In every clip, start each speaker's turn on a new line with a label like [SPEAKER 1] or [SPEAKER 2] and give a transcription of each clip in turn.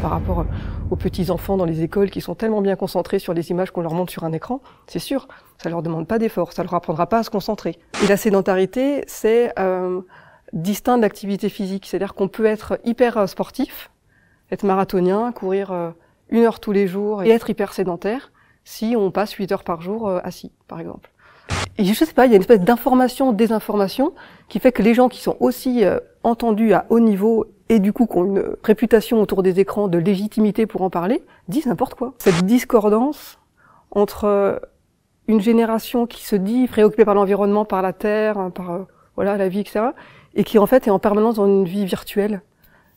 [SPEAKER 1] par rapport euh, aux petits-enfants dans les écoles qui sont tellement bien concentrés sur les images qu'on leur montre sur un écran, c'est sûr, ça leur demande pas d'effort, ça leur apprendra pas à se concentrer. Et la sédentarité, c'est euh, distinct d'activité physique, c'est-à-dire qu'on peut être hyper euh, sportif, être marathonien, courir euh, une heure tous les jours et être hyper sédentaire si on passe 8 heures par jour assis, par exemple. Et je sais pas, il y a une espèce d'information, désinformation qui fait que les gens qui sont aussi entendus à haut niveau et du coup qui ont une réputation autour des écrans de légitimité pour en parler, disent n'importe quoi. Cette discordance entre euh, une génération qui se dit préoccupée par l'environnement, par la terre, hein, par euh, voilà la vie, etc., et qui en fait est en permanence dans une vie virtuelle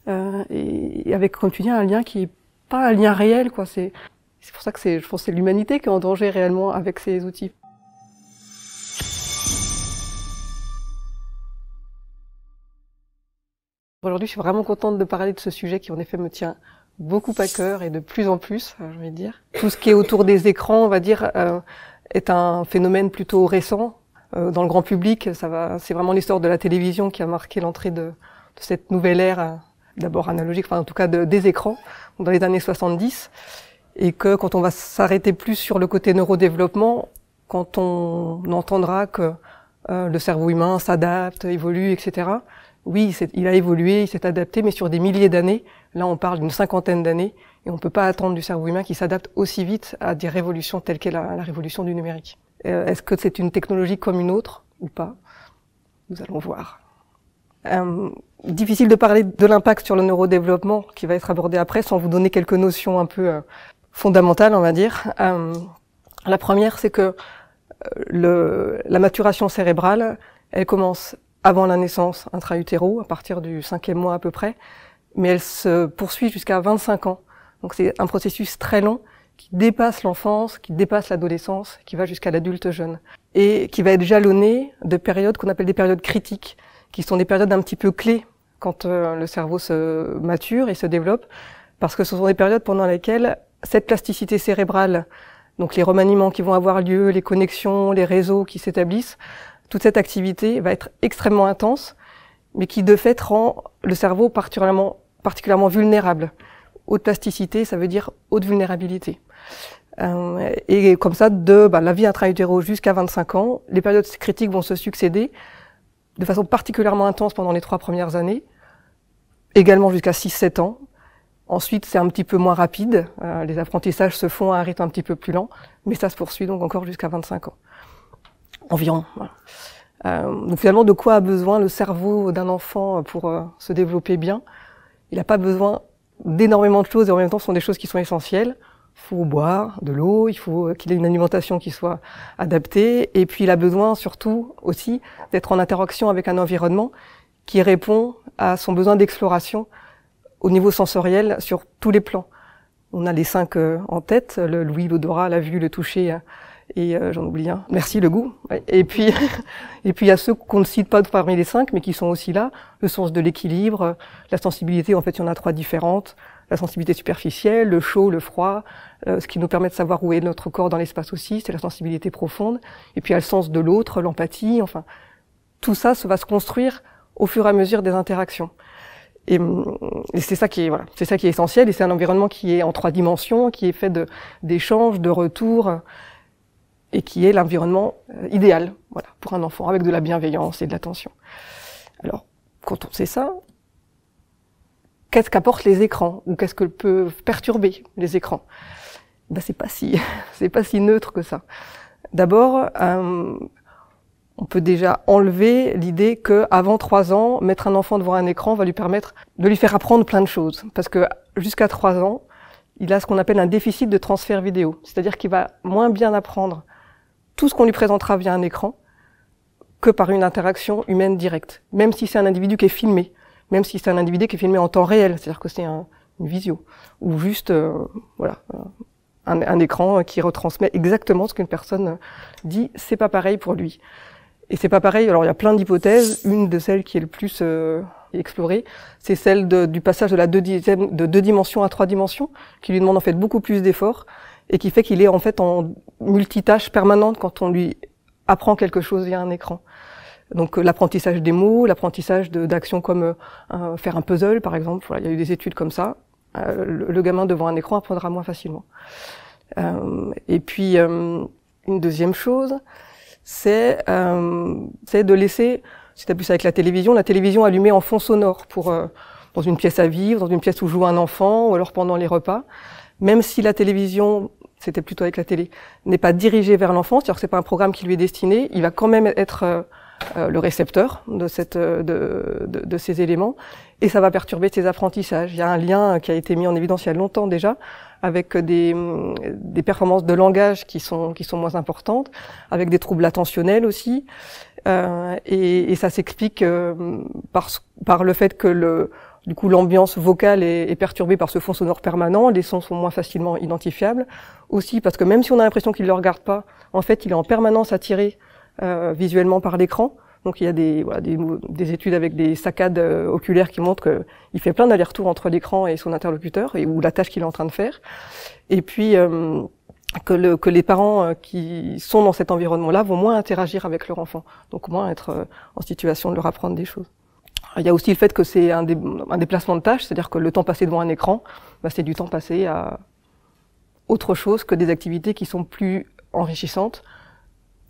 [SPEAKER 1] euh, et, avec, comme tu dis, un lien qui est pas un lien réel, quoi. C'est c'est pour ça que c'est, je pense, c'est l'humanité qui est en danger réellement avec ces outils. Aujourd'hui, je suis vraiment contente de parler de ce sujet qui, en effet, me tient beaucoup à cœur et de plus en plus, hein, je vais dire. Tout ce qui est autour des écrans, on va dire, euh, est un phénomène plutôt récent euh, dans le grand public. Ça va, c'est vraiment l'histoire de la télévision qui a marqué l'entrée de, cette nouvelle ère, euh, d'abord analogique, enfin en tout cas des écrans, dans les années 70, et que quand on va s'arrêter plus sur le côté neurodéveloppement, quand on entendra que le cerveau humain s'adapte, évolue, etc oui, il a évolué, il s'est adapté, mais sur des milliers d'années. Là, on parle d'une cinquantaine d'années, et on ne peut pas attendre du cerveau humain qui s'adapte aussi vite à des révolutions telles qu'est la, la, révolution du numérique. Euh, est-ce que c'est une technologie comme une autre ou pas Nous allons voir. Euh, difficile de parler de l'impact sur le neurodéveloppement qui va être abordé après sans vous donner quelques notions un peu euh, fondamentales, on va dire. la première, c'est que le, la maturation cérébrale, elle commence avant la naissance intra-utéro, à partir du cinquième mois à peu près, mais elle se poursuit jusqu'à 25 ans. Donc c'est un processus très long qui dépasse l'enfance, qui dépasse l'adolescence, qui va jusqu'à l'adulte jeune, et qui va être jalonné de périodes qu'on appelle des périodes critiques, qui sont des périodes un petit peu clés quand euh, le cerveau se mature et se développe, parce que ce sont des périodes pendant lesquelles cette plasticité cérébrale, donc les remaniements qui vont avoir lieu, les connexions, les réseaux qui s'établissent, toute cette activité va être extrêmement intense, mais qui de fait rend le cerveau particulièrement, particulièrement vulnérable. Haute plasticité, ça veut dire haute vulnérabilité. Euh, et comme ça, de bah, la vie intra-utéro jusqu'à 25 ans, les périodes critiques vont se succéder de façon particulièrement intense pendant les trois premières années, également jusqu'à 6-7 ans. Ensuite, c'est un petit peu moins rapide, euh, les apprentissages se font à un rythme un petit peu plus lent, mais ça se poursuit donc encore jusqu'à 25 ans environ. Euh, donc finalement, de quoi a besoin le cerveau d'un enfant pour euh, se développer bien Il n'a pas besoin d'énormément de choses et en même temps, ce sont des choses qui sont essentielles. Il faut boire de l'eau, il faut qu'il ait une alimentation qui soit adaptée et puis il a besoin surtout aussi d'être en interaction avec un environnement qui répond à son besoin d'exploration au niveau sensoriel sur tous les plans. On a les cinq euh, en tête, le l'ouïe, l'odorat, la vue, le toucher, hein et euh, j'en oublie un. Merci le goût. Et puis et puis il y a ceux qu'on ne cite pas parmi les cinq, mais qui sont aussi là. Le sens de l'équilibre, la sensibilité. En fait, il y en a trois différentes. La sensibilité superficielle, le chaud, le froid, euh, ce qui nous permet de savoir où est notre corps dans l'espace aussi, c'est la sensibilité profonde. Et puis il y a le sens de l'autre, l'empathie. Enfin, tout ça, ça va se construire au fur et à mesure des interactions. Hum, et, c'est ça qui est voilà, c'est ça qui est essentiel. Et c'est un environnement qui est en trois dimensions, qui est fait d'échanges, de retours et qui est l'environnement euh, idéal voilà, pour un enfant, avec de la bienveillance et de l'attention. Alors, quand on sait ça, qu'est-ce qu'apportent les écrans ou qu'est-ce que peuvent perturber les écrans ben, c'est pas si c'est pas si neutre que ça. D'abord, euh, on peut déjà enlever l'idée que avant trois ans, mettre un enfant devant un écran va lui permettre de lui faire apprendre plein de choses, parce que jusqu'à trois ans, il a ce qu'on appelle un déficit de transfert vidéo, c'est-à-dire qu'il va moins bien apprendre tout ce qu'on lui présentera via un écran que par une interaction humaine directe, même si c'est un individu qui est filmé, même si c'est un individu qui est filmé en temps réel, c'est-à-dire que c'est une visio, ou juste euh, voilà euh, un, écran qui retransmet exactement ce qu'une personne dit, c'est pas pareil pour lui. Et c'est pas pareil. Alors il y a plein d'hypothèses. Une de celles qui est le plus euh, explorée, c'est celle du passage de la de deux dimensions à trois dimensions, qui lui demande en fait beaucoup plus d'efforts et qui fait qu'il est en fait en multitâche permanente quand on lui apprend quelque chose via un écran. Donc euh, l'apprentissage des mots, l'apprentissage d'actions comme euh, faire un puzzle par exemple. il y a eu des études comme ça. Euh, le, gamin devant un écran apprendra moins facilement. et puis une deuxième chose, c'est de laisser, si c'est plus avec la télévision, la télévision allumée en fond sonore pour dans une pièce à vivre, dans une pièce où joue un enfant, ou alors pendant les repas. Même si la télévision c'était plutôt avec la télé, n'est pas dirigé vers l'enfance, c'est-à-dire que c'est pas un programme qui lui est destiné, il va quand même être euh, euh, le récepteur de, cette, euh, de, de, de, ces éléments, et ça va perturber ses apprentissages. Il y a un lien qui a été mis en évidence il y a longtemps déjà, avec des, des performances de langage qui sont, qui sont moins importantes, avec des troubles attentionnels aussi, euh, et, et, ça s'explique par, par le fait que le, du coup, l'ambiance vocale est, perturbée par ce fond sonore permanent, les sons sont moins facilement identifiables. Aussi parce que même si on a l'impression qu'il ne le regarde pas, en fait, il est en permanence attiré euh, visuellement par l'écran. Donc il y a des, des, études avec des saccades euh, oculaires qui montrent qu'il fait plein d'allers-retours entre l'écran et son interlocuteur, et, ou la tâche qu'il est en train de faire. Et puis euh, que, que, les parents euh, qui sont dans cet environnement-là vont moins interagir avec leur enfant, donc moins être en situation de leur apprendre des choses. Il y a aussi le fait que c'est un, déplacement de tâches, c'est-à-dire que le temps passé devant un écran, bah, c'est du temps passé à autre chose que des activités qui sont plus enrichissantes.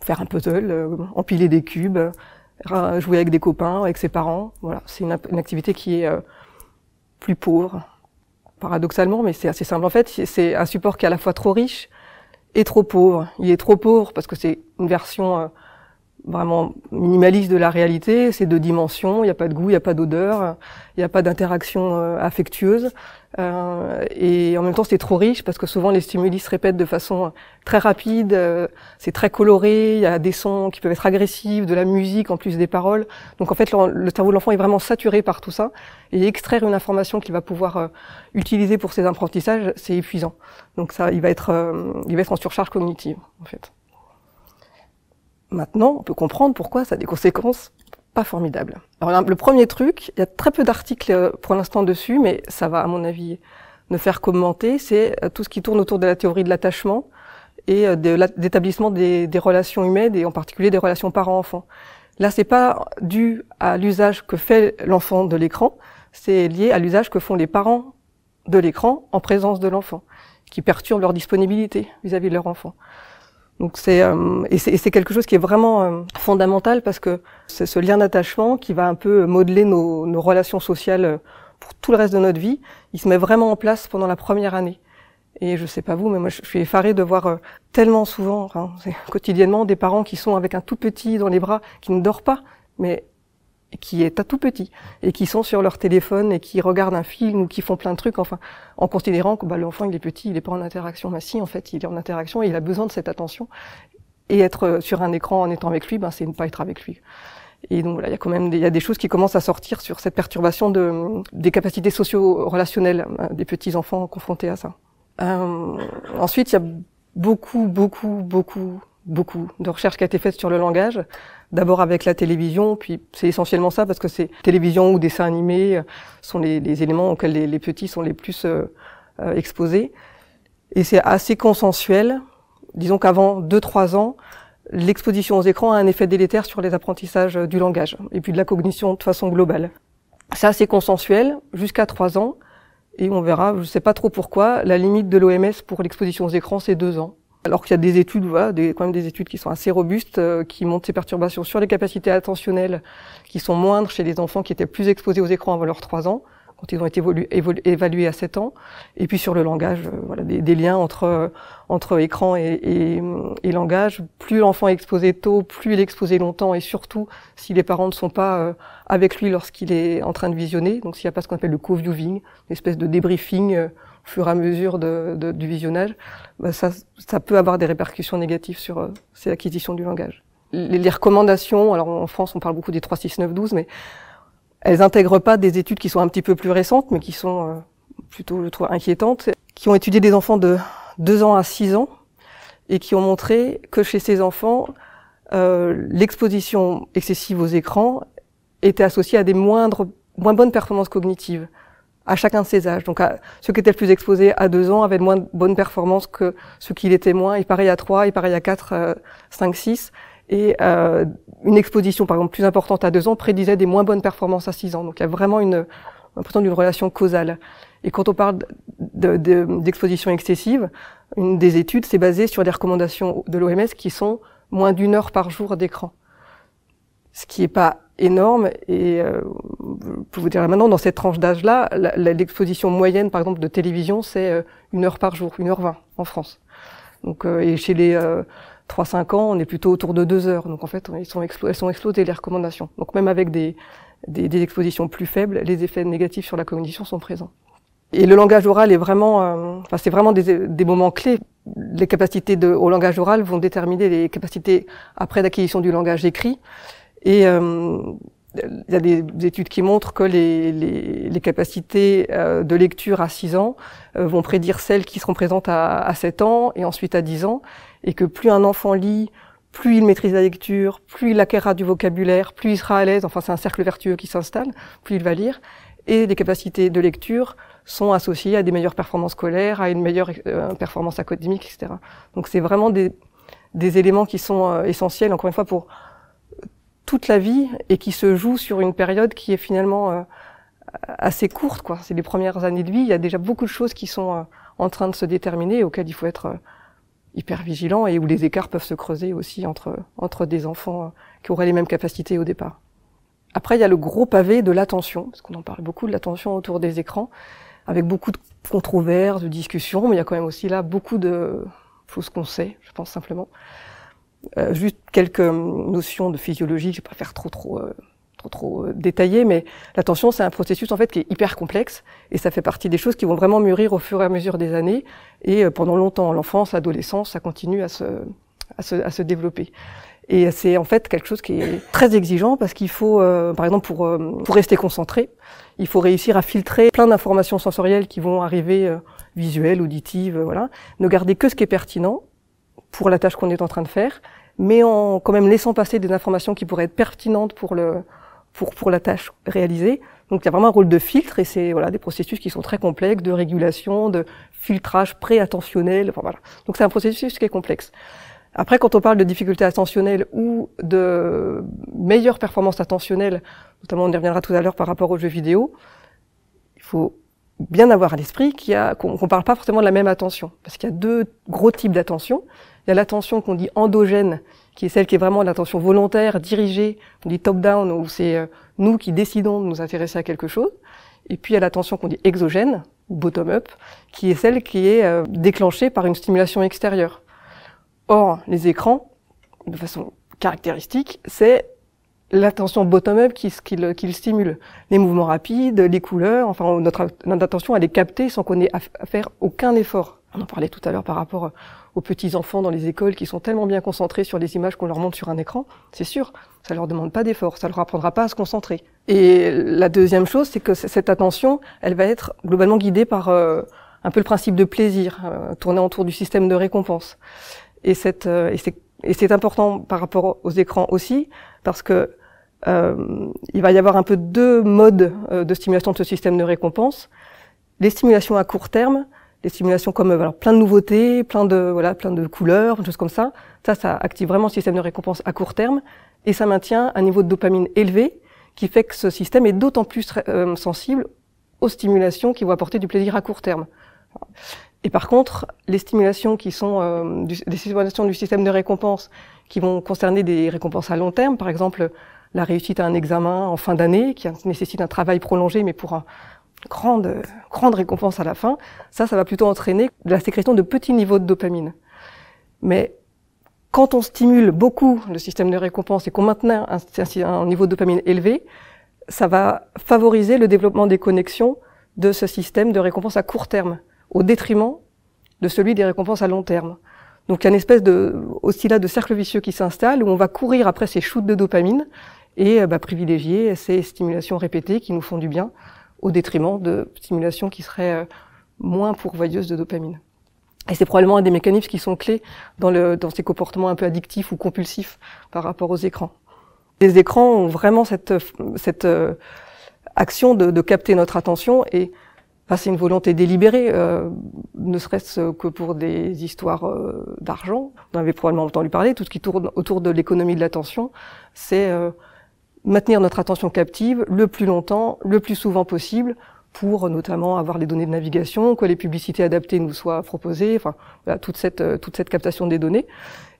[SPEAKER 1] Faire un puzzle, euh, empiler des cubes, jouer avec des copains, avec ses parents. Voilà, c'est une, activité qui est euh, plus pauvre, paradoxalement, mais c'est assez simple. En fait, c'est un support qui est à la fois trop riche et trop pauvre. Il est trop pauvre parce que c'est une version euh, vraiment minimaliste de la réalité, c'est deux dimensions, il n'y a pas de goût, il n'y a pas d'odeur, il n'y a pas d'interaction euh, affectueuse. Euh, et en même temps, c'est trop riche parce que souvent les stimuli se répètent de façon très rapide, euh, c'est très coloré, il y a des sons qui peuvent être agressifs, de la musique en plus des paroles. Donc en fait, le, le cerveau de l'enfant est vraiment saturé par tout ça et extraire une information qu'il va pouvoir utiliser pour ses apprentissages, c'est épuisant. Donc ça, il va être, il va être en surcharge cognitive en fait. Maintenant, on peut comprendre pourquoi ça a des conséquences pas formidables. Alors, le premier truc, il y a très peu d'articles euh, pour l'instant dessus, mais ça va, à mon avis, ne faire commenter, c'est euh, tout ce qui tourne autour de la théorie de l'attachement et euh, d'établissement des, des, relations humaines et en particulier des relations parents-enfants. Là, c'est pas dû à l'usage que fait l'enfant de l'écran, c'est lié à l'usage que font les parents de l'écran en présence de l'enfant, qui perturbe leur disponibilité vis à -vis de leur enfant. Donc euh, c'est et c'est quelque chose qui est vraiment euh, fondamental parce que c'est ce lien d'attachement qui va un peu modeler nos, relations sociales euh, pour tout le reste de notre vie. Il se met vraiment en place pendant la première année. Et je sais pas vous, mais moi je suis effarée de voir tellement souvent, quotidiennement, des parents qui sont avec un tout petit dans les bras, qui ne dort pas, mais qui est à tout petit et qui sont sur leur téléphone et qui regardent un film ou qui font plein de trucs, enfin, en considérant que bah, l'enfant il est petit, il n'est pas en interaction. Mais bah, si, en fait, il est en interaction et il a besoin de cette attention. Et être euh, sur un écran en étant avec lui, ben, c'est ne pas être avec lui. Et donc voilà, il y a quand même des, il y a des choses qui commencent à sortir sur cette perturbation de, des capacités socio-relationnelles euh, des petits enfants confrontés à ça. Euh, ensuite, il y a beaucoup, beaucoup, beaucoup, beaucoup de recherches qui a été faites sur le langage d'abord avec la télévision, puis c'est essentiellement ça parce que c'est télévision ou dessins animés euh, sont les, éléments auxquels les, petits sont les plus euh, euh, exposés. Et c'est assez consensuel. Disons qu'avant 2-3 ans, l'exposition aux écrans a un effet délétère sur les apprentissages du langage et puis de la cognition de façon globale. C'est assez consensuel jusqu'à 3 ans. Et on verra, je ne sais pas trop pourquoi, la limite de l'OMS pour l'exposition aux écrans, c'est 2 ans. Alors qu'il y a des études, quand même des études qui sont assez robustes, euh, qui montrent ces perturbations sur les capacités attentionnelles, qui sont moindres chez les enfants qui étaient plus exposés aux écrans avant leurs 3 ans, quand ils ont été évalués à 7 ans, et puis sur le langage, euh, voilà, des, liens entre, euh, entre écran et, langage. Plus l'enfant est exposé tôt, plus il est exposé longtemps, et surtout si les parents ne sont pas avec lui lorsqu'il est en train de visionner, donc s'il n'y a pas ce qu'on appelle le co-viewing, une espèce de débriefing au fur et à mesure du visionnage, bah, ça, peut avoir des répercussions négatives sur euh, ces acquisitions du langage. Les, recommandations, alors en France on parle beaucoup des 3, 6, 9, 12, mais elles intègrent pas des études qui sont un petit peu plus récentes, mais qui sont euh, plutôt, je trouve, inquiétantes, qui ont étudié des enfants de 2 ans à 6 ans et qui ont montré que chez ces enfants, euh, l'exposition excessive aux écrans était associée à des moindres, moins bonnes performances cognitives à chacun de ses âges. Donc à, ceux qui étaient le plus exposés à 2 ans avaient moins de bonnes performances que ceux qui l'étaient moins, et pareil à 3, et pareil à 4, 5, 6. Et euh, une exposition par exemple plus importante à 2 ans prédisait des moins bonnes performances à 6 ans. Donc il y a vraiment une l'impression d'une relation causale. Et quand on parle d'exposition de, excessive, une des études s'est basée sur des recommandations de l'OMS qui sont moins d'une heure par jour d'écran. Ce qui n'est pas énorme. Et euh, je vous dire maintenant, dans cette tranche d'âge-là, l'exposition moyenne, par exemple, de télévision, c'est euh, une heure par jour, une heure vingt en France. Donc, euh, et chez les euh, 3-5 ans, on est plutôt autour de 2 heures. Donc en fait, ils sont elles sont explosées les recommandations. Donc même avec des, des, expositions plus faibles, les effets négatifs sur la cognition sont présents. Et le langage oral est vraiment, euh, enfin c'est vraiment des, des, moments clés. Les capacités de, au langage oral vont déterminer les capacités après l'acquisition du langage écrit. Et euh, il y a des, études qui montrent que les, les, les capacités euh, de lecture à 6 ans euh, vont prédire celles qui seront présentes à, à, 7 ans et ensuite à 10 ans, et que plus un enfant lit, plus il maîtrise la lecture, plus il acquérera du vocabulaire, plus il sera à l'aise, enfin c'est un cercle vertueux qui s'installe, plus il va lire, et les capacités de lecture sont associées à des meilleures performances scolaires, à une meilleure performance académique, etc. Donc c'est vraiment des, des éléments qui sont essentiels, encore une fois, pour toute la vie et qui se joue sur une période qui est finalement euh, assez courte. Quoi. C'est les premières années de vie. Il y a déjà beaucoup de choses qui sont euh, en train de se déterminer, auxquelles il faut être euh, hyper vigilant et où les écarts peuvent se creuser aussi entre, entre des enfants qui auraient les mêmes capacités au départ. Après, il y a le gros pavé de l'attention, parce qu'on en parle beaucoup de l'attention autour des écrans, avec beaucoup de controverses, de discussions, mais il y a quand même aussi là beaucoup de choses qu'on sait, je pense simplement. Euh, juste quelques notions de physiologie, je faire trop trop euh, trop trop euh, détaillé, mais l'attention, c'est un processus en fait qui est hyper complexe et ça fait partie des choses qui vont vraiment mûrir au fur et à mesure des années et pendant longtemps, l'enfance, l'adolescence, ça continue à se à se, à se développer. Et c'est en fait quelque chose qui est très exigeant parce qu'il faut, par exemple, pour, pour rester concentré, il faut réussir à filtrer plein d'informations sensorielles qui vont arriver visuelles, auditives, voilà, ne garder que ce qui est pertinent pour la tâche qu'on est en train de faire, mais en quand même laissant passer des informations qui pourraient être pertinentes pour le pour pour la tâche réalisée. Donc il y a vraiment un rôle de filtre et c'est voilà des processus qui sont très complexes de régulation, de filtrage pré-attentionnel. Enfin, voilà. Donc c'est un processus qui est complexe. Après, quand on parle de difficultés attentionnelles ou de meilleures performances attentionnelles, notamment on y reviendra tout à l'heure par rapport aux jeux vidéo, il faut bien avoir à l'esprit qu'il y a qu'on ne parle pas forcément de la même attention, parce qu'il y a deux gros types d'attention. Il y a l'attention qu'on dit endogène, qui est celle qui est vraiment l'attention volontaire, dirigée, on dit top-down, où c'est euh, nous qui décidons de nous intéresser à quelque chose. Et puis il y a l'attention qu'on dit exogène, ou bottom-up, qui est celle qui est euh, déclenchée par une stimulation extérieure. Or, les écrans, de façon caractéristique, c'est l'attention bottom-up qui, le, stimule. Les mouvements rapides, les couleurs, enfin notre, notre attention elle est captée sans qu'on ait à faire aucun effort. On en parlait tout à l'heure par rapport aux petits-enfants dans les écoles qui sont tellement bien concentrés sur les images qu'on leur montre sur un écran, c'est sûr, ça leur demande pas d'effort, ça leur apprendra pas à se concentrer. Et la deuxième chose, c'est que cette attention, elle va être globalement guidée par euh, un peu le principe de plaisir, euh, tourné autour du système de récompense. Et, cette, euh, et c'est important par rapport aux écrans aussi, parce que euh, il va y avoir un peu deux modes de stimulation de ce système de récompense. Les stimulations à court terme, des stimulations comme alors, euh, plein de nouveautés, plein de, voilà, plein de couleurs, des choses comme ça. Ça, ça active vraiment le système de récompense à court terme et ça maintient un niveau de dopamine élevé qui fait que ce système est d'autant plus euh, sensible aux stimulations qui vont apporter du plaisir à court terme. Et par contre, les stimulations qui sont euh, du, des stimulations du système de récompense qui vont concerner des récompenses à long terme, par exemple la réussite à un examen en fin d'année qui nécessite un travail prolongé mais pour grande, récompense à la fin, ça, ça va plutôt entraîner la sécrétion de petits niveaux de dopamine. Mais quand on stimule beaucoup le système de récompense et qu'on maintient un, niveau de dopamine élevé, ça va favoriser le développement des connexions de ce système de récompense à court terme, au détriment de celui des récompenses à long terme. Donc il y a une espèce de, aussi de cercle vicieux qui s'installe où on va courir après ces shoots de dopamine et bah, privilégier ces stimulations répétées qui nous font du bien au détriment de stimulations qui seraient euh, moins pourvoyeuses de dopamine. Et c'est probablement un des mécanismes qui sont clés dans, le, dans ces comportements un peu addictifs ou compulsifs par rapport aux écrans. Les écrans ont vraiment cette, cette euh, action de, capter notre attention et passer bah, une volonté délibérée, euh, ne serait-ce que pour des histoires d'argent. On avait probablement entendu parler, tout ce qui tourne autour de l'économie de l'attention, c'est maintenir notre attention captive le plus longtemps, le plus souvent possible, pour notamment avoir les données de navigation, que les publicités adaptées nous soient proposées, enfin toute cette euh, toute cette captation des données.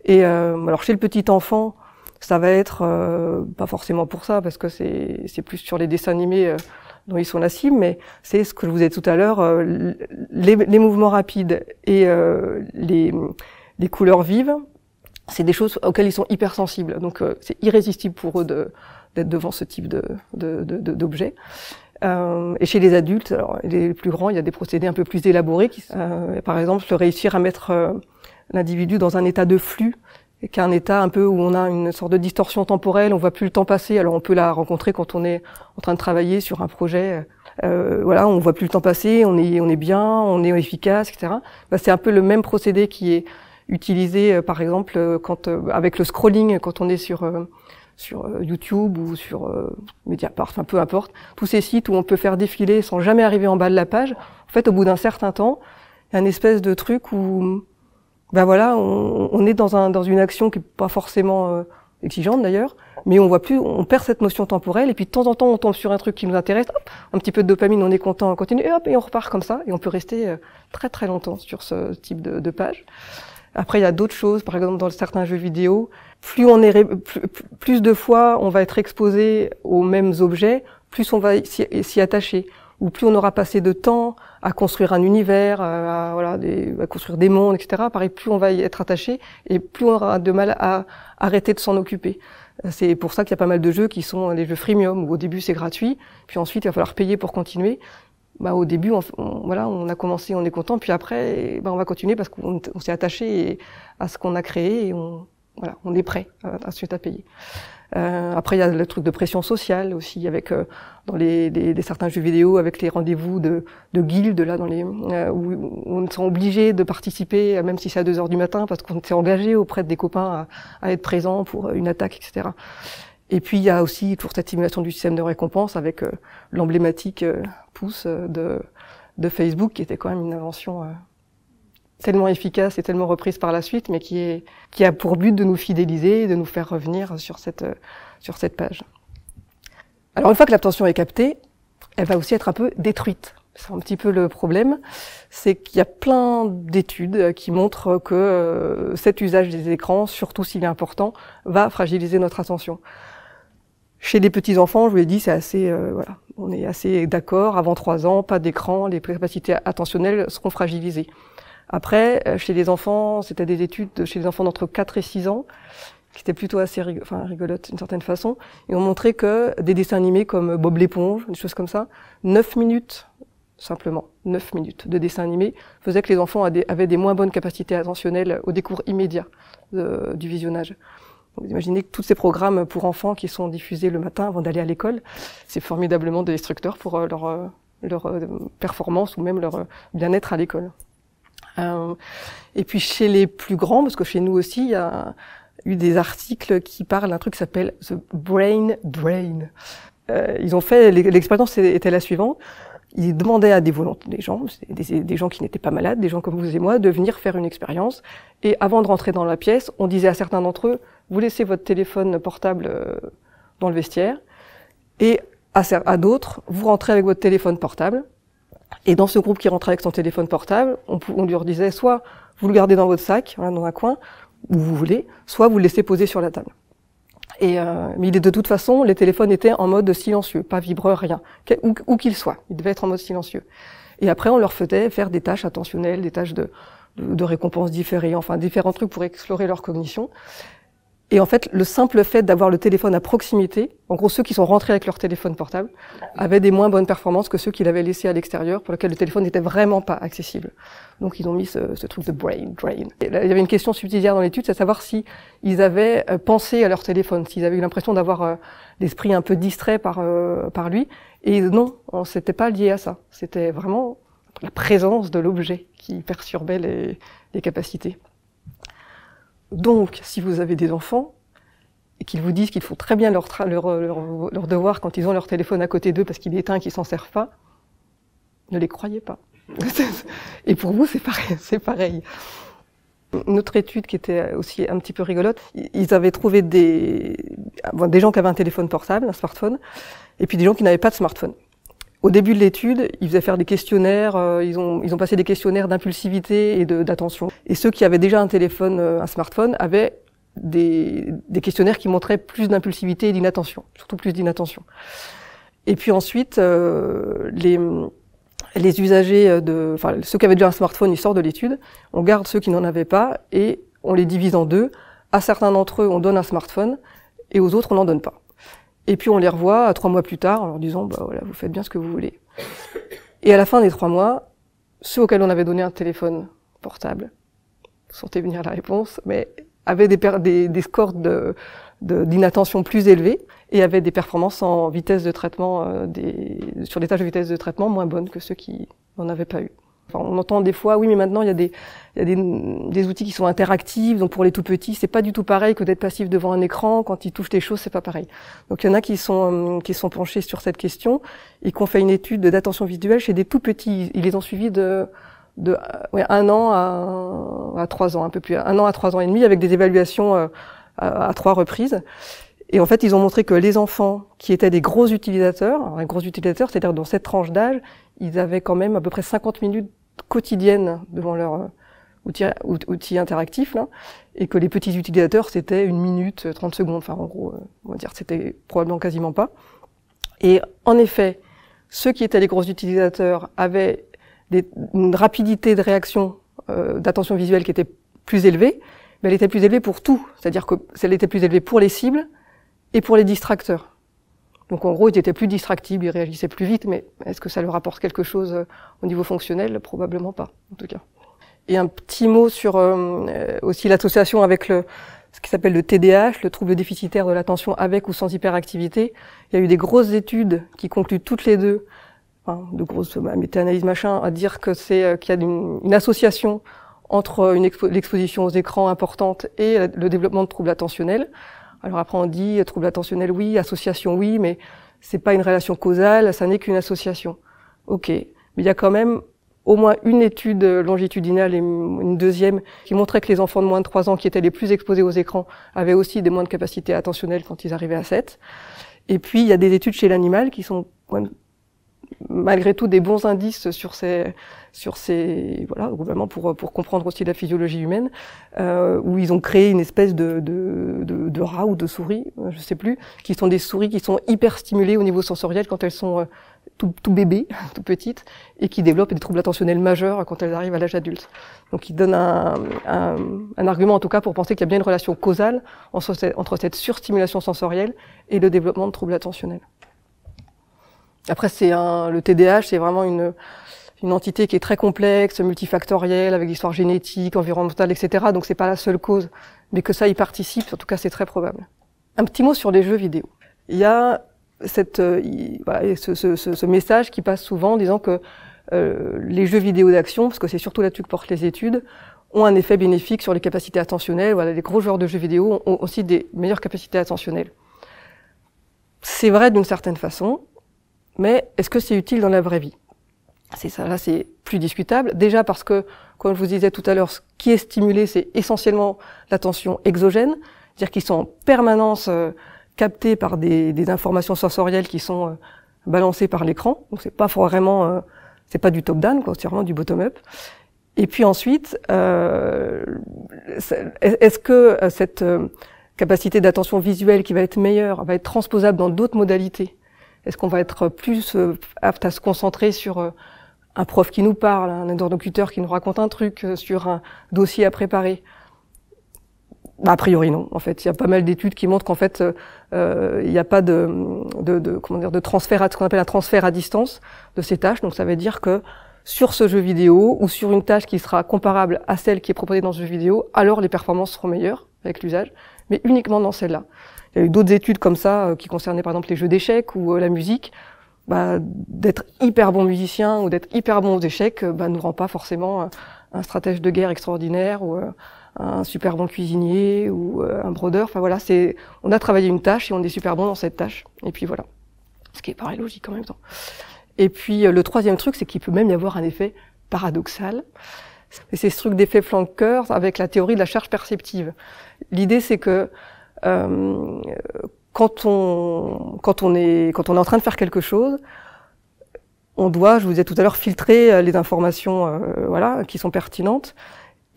[SPEAKER 1] Et euh, alors chez le petit enfant, ça va être euh, pas forcément pour ça parce que c'est plus sur les dessins animés dont ils sont la cible, mais c'est ce que je vous ai tout à l'heure, les, les, mouvements rapides et les les couleurs vives, c'est des choses auxquelles ils sont hypersensibles. Donc c'est irrésistible pour eux de d'être devant ce type d'objet. Euh, et chez les adultes, alors, les plus grands, il y a des procédés un peu plus élaborés. Qui, euh, par exemple, réussir à mettre euh, l'individu dans un état de flux, qui est un état un peu où on a une sorte de distorsion temporelle, on voit plus le temps passer. Alors on peut la rencontrer quand on est en train de travailler sur un projet. Euh, voilà, on voit plus le temps passer, on est, on est bien, on est efficace, etc. Bah, c'est un peu le même procédé qui est utilisé, par exemple, quand avec le scrolling, quand on est sur sur euh, YouTube ou sur euh, Mediapart, enfin peu importe, tous ces sites où on peut faire défiler sans jamais arriver en bas de la page, en fait, au bout d'un certain temps, il y a une espèce de truc où, ben voilà, on, est dans, un, dans une action qui n'est pas forcément euh, exigeante d'ailleurs, mais on voit plus, on perd cette notion temporelle, et puis de temps en temps, on tombe sur un truc qui nous intéresse, hop, un petit peu de dopamine, on est content, on continue, et hop, et on repart comme ça, et on peut rester très très longtemps sur ce type de page. Après, il y a d'autres choses, par exemple dans certains jeux vidéo, plus on est plus, de fois on va être exposé aux mêmes objets, plus on va s'y attacher, ou plus on aura passé de temps à construire un univers, à, voilà, construire des mondes, etc. Pareil, plus on va y être attaché, et plus on aura de mal à arrêter de s'en occuper. C'est pour ça qu'il y a pas mal de jeux qui sont des jeux freemium, où au début c'est gratuit, puis ensuite il va falloir payer pour continuer. Bah, au début, on, voilà, on a commencé, on est content, puis après, bah, on va continuer parce qu'on s'est attaché à ce qu'on a créé et on, voilà, on est prêt à, à, à payer. Euh, après, il y a le truc de pression sociale aussi, avec euh, dans les, certains jeux vidéo, avec les rendez-vous de, de guildes là, dans les euh, où, on est obligé de participer, même si c'est à 2 heures du matin, parce qu'on s'est engagé auprès des copains à, être présent pour une attaque, etc. Et puis il y a aussi pour cette simulation du système de récompense avec l'emblématique pouce de, de, Facebook, qui était quand même une invention tellement efficace et tellement reprise par la suite, mais qui, est, qui a pour but de nous fidéliser et de nous faire revenir sur cette, sur cette page. Alors une fois que l'attention est captée, elle va aussi être un peu détruite. C'est un petit peu le problème, c'est qu'il y a plein d'études qui montrent que euh, cet usage des écrans, surtout s'il est important, va fragiliser notre attention. Chez les petits enfants, je vous l'ai dit, c'est assez, euh, voilà, on est assez d'accord. Avant trois ans, pas d'écran, les capacités attentionnelles seront fragilisées. Après, euh, chez les enfants, c'était des études chez les enfants d'entre 4 et 6 ans, qui étaient plutôt assez enfin, rigolotes d'une certaine façon. Et ont montré que des dessins animés comme Bob l'éponge, des choses comme ça, 9 minutes simplement 9 minutes de dessins animés, faisaient que les enfants avaient des moins bonnes capacités attentionnelles au décours immédiat euh, du visionnage. vous imaginez que tous ces programmes pour enfants qui sont diffusés le matin avant d'aller à l'école, c'est formidablement destructeur pour euh, leur performance ou même leur bien-être à l'école. Euh, et puis chez les plus grands, parce que chez nous aussi, il y a eu des articles qui parlent d'un truc qui s'appelle The Brain Drain. Euh, ils ont fait, l'expérience était la suivante. Ils demandaient à des volontaires, des gens, des, des gens qui n'étaient pas malades, des gens comme vous et moi, de venir faire une expérience. Et avant de rentrer dans la pièce, on disait à certains d'entre eux, vous laissez votre téléphone portable euh, dans le vestiaire. Et à, d'autres, vous rentrez avec votre téléphone portable. Et dans ce groupe qui rentrait avec son téléphone portable, on, on lui disait soit vous le gardez dans votre sac, hein, dans un coin, où vous voulez, soit vous le laissez poser sur la table. Et, euh, mais de toute façon, les téléphones étaient en mode silencieux, pas vibreur, rien, où, qu'ils soient, ils devaient être en mode silencieux. Et après, on leur faisait faire des tâches attentionnelles, des tâches de, de récompenses différées, enfin différents trucs pour explorer leur cognition. Et en fait, le simple fait d'avoir le téléphone à proximité, en gros, ceux qui sont rentrés avec leur téléphone portable avaient des moins bonnes performances que ceux qui l'avaient laissé à l'extérieur, pour lequel le téléphone n'était vraiment pas accessible. Donc, ils ont mis ce, truc de brain drain. il y avait une question subsidiaire dans l'étude, c'est à savoir si ils avaient euh, pensé à leur téléphone, s'ils avaient eu l'impression d'avoir euh, l'esprit un peu distrait par euh, par lui. Et non, c'était pas lié à ça. C'était vraiment la présence de l'objet qui perturbait les, les capacités. Donc, si vous avez des enfants, et qu'ils vous disent qu'ils font très bien euh, leur, leur, devoir quand ils ont leur téléphone à côté d'eux parce qu'il est éteint et qu'ils s'en servent pas, ne les croyez pas. et pour vous, c'est pareil, c'est pareil. Notre étude qui était aussi un petit peu rigolote, ils avaient trouvé des, ah, des gens qui avaient un téléphone portable, un smartphone, et puis des gens qui n'avaient pas de smartphone. Au début de l'étude, ils faisaient faire des questionnaires, euh, ils, ont, ils ont passé des questionnaires d'impulsivité et d'attention. Et ceux qui avaient déjà un téléphone, euh, un smartphone, avaient des, questionnaires qui montraient plus d'impulsivité et d'inattention, surtout plus d'inattention. Et puis ensuite, euh, les, les usagers, de, enfin ceux qui avaient déjà un smartphone, ils sortent de l'étude, on garde ceux qui n'en avaient pas et on les divise en deux. À certains d'entre eux, on donne un smartphone et aux autres, on n'en donne pas. Et puis on les revoit trois mois plus tard en leur disant, bah, voilà, vous faites bien ce que vous voulez. Et à la fin des trois mois, ceux auxquels on avait donné un téléphone portable, sentez venir la réponse, mais avaient des, scores d'inattention de, plus élevés et avaient des performances en vitesse de traitement, euh, des, sur des tâches de vitesse de traitement moins bonnes que ceux qui n'en avaient pas eu on entend des fois, oui, mais maintenant il y a des, il y a des, des, outils qui sont interactifs, donc pour les tout petits, c'est pas du tout pareil que d'être passif devant un écran. Quand ils touchent des choses, c'est pas pareil. Donc il y en a qui sont euh, qui sont penchés sur cette question et ont fait une étude d'attention visuelle chez des tout petits. Ils les ont suivis de de euh, un an à, trois ans, un peu plus, un an à trois ans et demi, avec des évaluations euh, à, trois reprises. Et en fait, ils ont montré que les enfants qui étaient des gros utilisateurs, gros utilisateurs, c'est-à-dire dans cette tranche d'âge, ils avaient quand même à peu près 50 minutes quotidienne devant leur euh, outil, outil interactif, et que les petits utilisateurs, c'était une minute, 30 euh, secondes, enfin en gros, euh, on va dire, c'était probablement quasiment pas. Et en effet, ceux qui étaient les gros utilisateurs avaient une rapidité de réaction, d'attention visuelle qui était plus élevée, mais elle était plus élevée pour tout, c'est-à-dire que était plus élevée pour les cibles et pour les distracteurs. Donc en gros, ils étaient plus distractibles, ils réagissaient plus vite, mais est-ce que ça leur apporte quelque chose euh, au niveau fonctionnel Probablement pas, en tout cas. Et un petit mot sur euh, euh, aussi l'association avec ce qui s'appelle le TDAH, le trouble déficitaire de l'attention avec ou sans hyperactivité. Il y a eu des grosses études qui concluent toutes les deux, enfin, de grosses bah, méta-analyses machin, à dire que c'est qu'il y a une, une association entre l'exposition aux écrans importante et le développement de troubles attentionnels. Alors après, on dit trouble attentionnel, oui, association, oui, mais c'est pas une relation causale, ça n'est qu'une association. Ok, mais il y a quand même au moins une étude longitudinale et une deuxième qui montrait que les enfants de moins de 3 ans qui étaient les plus exposés aux écrans avaient aussi des moins de capacités attentionnelles quand ils arrivaient à 7. Et puis il y a des études chez l'animal qui sont malgré tout des bons indices sur ces, sur ces voilà vraiment pour pour comprendre aussi la physiologie humaine euh, où ils ont créé une espèce de de, de de, rat ou de souris euh, je sais plus qui sont des souris qui sont hyper stimulées au niveau sensoriel quand elles sont euh, tout, tout bébé, tout petites, et qui développent des troubles attentionnels majeurs quand elles arrivent à l'âge adulte. Donc ils donnent un, un, un, argument en tout cas pour penser qu'il y a bien une relation causale entre cette, entre cette surstimulation sensorielle et le développement de troubles attentionnels. Après, c'est le TDAH, c'est vraiment une, une entité qui est très complexe, multifactorielle, avec l'histoire génétique, environnementale, etc. Donc c'est pas la seule cause, mais que ça y participe, en tout cas c'est très probable. Un petit mot sur les jeux vidéo. Il y a cette, euh, ce, message qui passe souvent disant que euh, les jeux vidéo d'action, parce que c'est surtout là-dessus que portent les études, ont un effet bénéfique sur les capacités attentionnelles. Voilà, les gros joueurs de jeux vidéo ont aussi des meilleures capacités attentionnelles. C'est vrai d'une certaine façon, mais est-ce que c'est utile dans la vraie vie c'est ça, là, c'est plus discutable. Déjà parce que, comme je vous disais tout à l'heure, ce qui est stimulé, c'est essentiellement l'attention exogène, c'est-à-dire qu'ils sont en permanence euh, captés par des, informations sensorielles qui sont euh, balancées par l'écran. Donc c'est pas vraiment, euh, c'est pas du top-down, quoi, c'est vraiment du bottom-up. Et puis ensuite, est-ce que cette capacité d'attention visuelle qui va être meilleure va être transposable dans d'autres modalités Est-ce qu'on va être plus apte à se concentrer sur un prof qui nous parle, un interlocuteur qui nous raconte un truc euh, sur un dossier à préparer bah, a priori non. En fait, il y a pas mal d'études qui montrent qu'en fait, euh, il n'y a pas de, de, comment dire de transfert à ce qu'on appelle un transfert à distance de ces tâches. Donc ça veut dire que sur ce jeu vidéo ou sur une tâche qui sera comparable à celle qui est proposée dans ce jeu vidéo, alors les performances seront meilleures avec l'usage, mais uniquement dans celle-là. Il y a eu d'autres études comme ça euh, qui concernaient par exemple les jeux d'échecs ou la musique, bah, d'être hyper bon musicien ou d'être hyper bon aux échecs euh, bah, nous rend pas forcément euh, un stratège de guerre extraordinaire ou euh, un super bon cuisinier ou un brodeur. Enfin voilà, c'est on a travaillé une tâche et on est super bon dans cette tâche. Et puis voilà, ce qui est pareil logique en même temps. Et puis le troisième truc, c'est qu'il peut même y avoir un effet paradoxal. c'est ce truc d'effet flanqueur avec la théorie de la charge perceptive. L'idée, c'est que euh, quand on, quand on, est, quand on est en train de faire quelque chose, on doit, je vous disais tout à l'heure, filtrer euh, les informations euh, voilà, qui sont pertinentes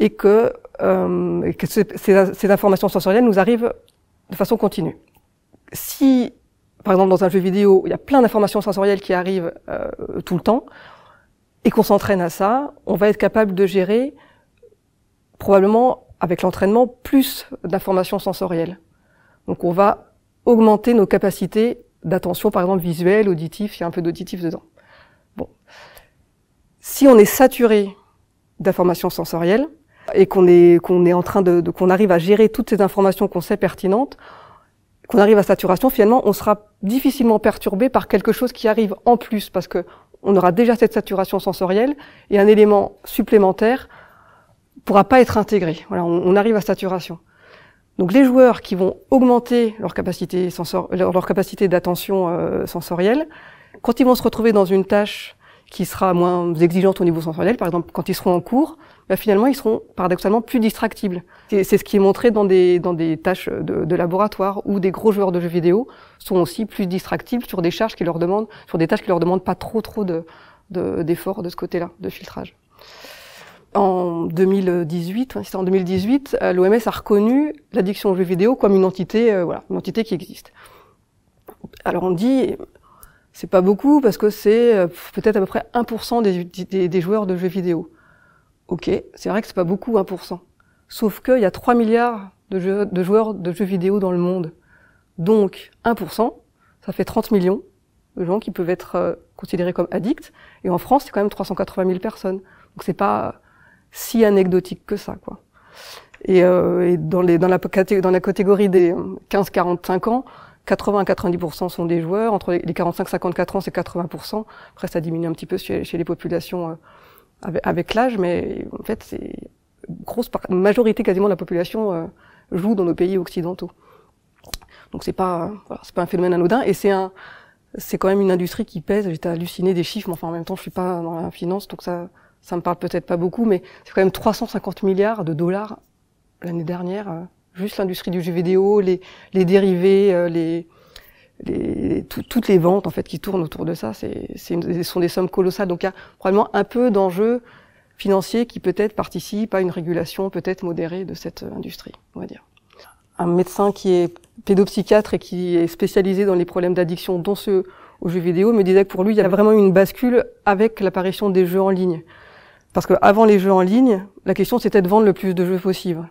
[SPEAKER 1] et que, euh, que ces, informations sensorielles nous arrivent de façon continue. Si, par exemple, dans un jeu vidéo, il y a plein d'informations sensorielles qui arrivent tout le temps et qu'on s'entraîne à ça, on va être capable de gérer probablement avec l'entraînement plus d'informations sensorielles. Donc on va augmenter nos capacités d'attention, par exemple visuelle, auditif, il y a un peu d'auditif dedans. Bon. Si on est saturé d'informations sensorielles et qu'on est, qu'on est en train de, qu'on arrive à gérer toutes ces informations qu'on sait pertinentes, qu'on arrive à saturation, finalement, on sera difficilement perturbé par quelque chose qui arrive en plus parce que on aura déjà cette saturation sensorielle et un élément supplémentaire pourra pas être intégré. Voilà, on arrive à saturation. Donc les joueurs qui vont augmenter leur capacité, sensor, leur, capacité d'attention euh, sensorielle, quand ils vont se retrouver dans une tâche qui sera moins exigeante au niveau sensoriel, par exemple quand ils seront en cours, bah, finalement ils seront paradoxalement plus distractibles. c'est ce qui est montré dans des, dans des tâches de, laboratoire où des gros joueurs de jeux vidéo sont aussi plus distractibles sur des charges qui leur demandent, sur des tâches qui leur demandent pas trop trop d'efforts de, de ce côté-là, de filtrage. En 2018, en 2018, euh, l'OMS a reconnu l'addiction aux jeux vidéo comme une entité, euh, voilà, une entité qui existe. Alors on dit, c'est pas beaucoup parce que c'est euh, peut-être à peu près 1% des, des, joueurs de jeux vidéo. Ok, c'est vrai que c'est pas beaucoup 1%. Sauf qu'il y a 3 milliards de, de joueurs de jeux vidéo dans le monde. Donc 1%, ça fait 30 millions de gens qui peuvent être considérés comme addicts. Et en France, c'est quand même 380 000 personnes. Donc c'est pas si anecdotique que ça, quoi. Et, euh, et dans, les, dans, la, dans la catégorie des 15-45 ans, 80 90% sont des joueurs, entre les 45-54 ans c'est 80%, après ça diminue un petit peu chez, les populations euh, avec, l'âge, mais en fait c'est grosse majorité quasiment de la population euh, joue dans nos pays occidentaux. Donc c'est pas voilà, c'est pas un phénomène anodin et c'est un c'est quand même une industrie qui pèse, j'étais hallucinée des chiffres, mais enfin en même temps je suis pas dans la finance, donc ça ça me parle peut-être pas beaucoup, mais c'est quand même 350 milliards de dollars l'année dernière. Euh, juste l'industrie du jeu vidéo, les, dérivés, euh, les, toutes les ventes en fait qui tournent autour de ça, ce sont des sommes colossales. Donc il y a probablement un peu d'enjeux financiers qui peut-être participent à une régulation peut-être modérée de cette euh, industrie, on va dire. Un médecin qui est pédopsychiatre et qui est spécialisé dans les problèmes d'addiction, dont ceux aux jeux vidéo, me disait que pour lui, il y a vraiment une bascule avec l'apparition des jeux en ligne. Parce qu'avant les jeux en ligne, la question c'était de vendre le plus de jeux possible.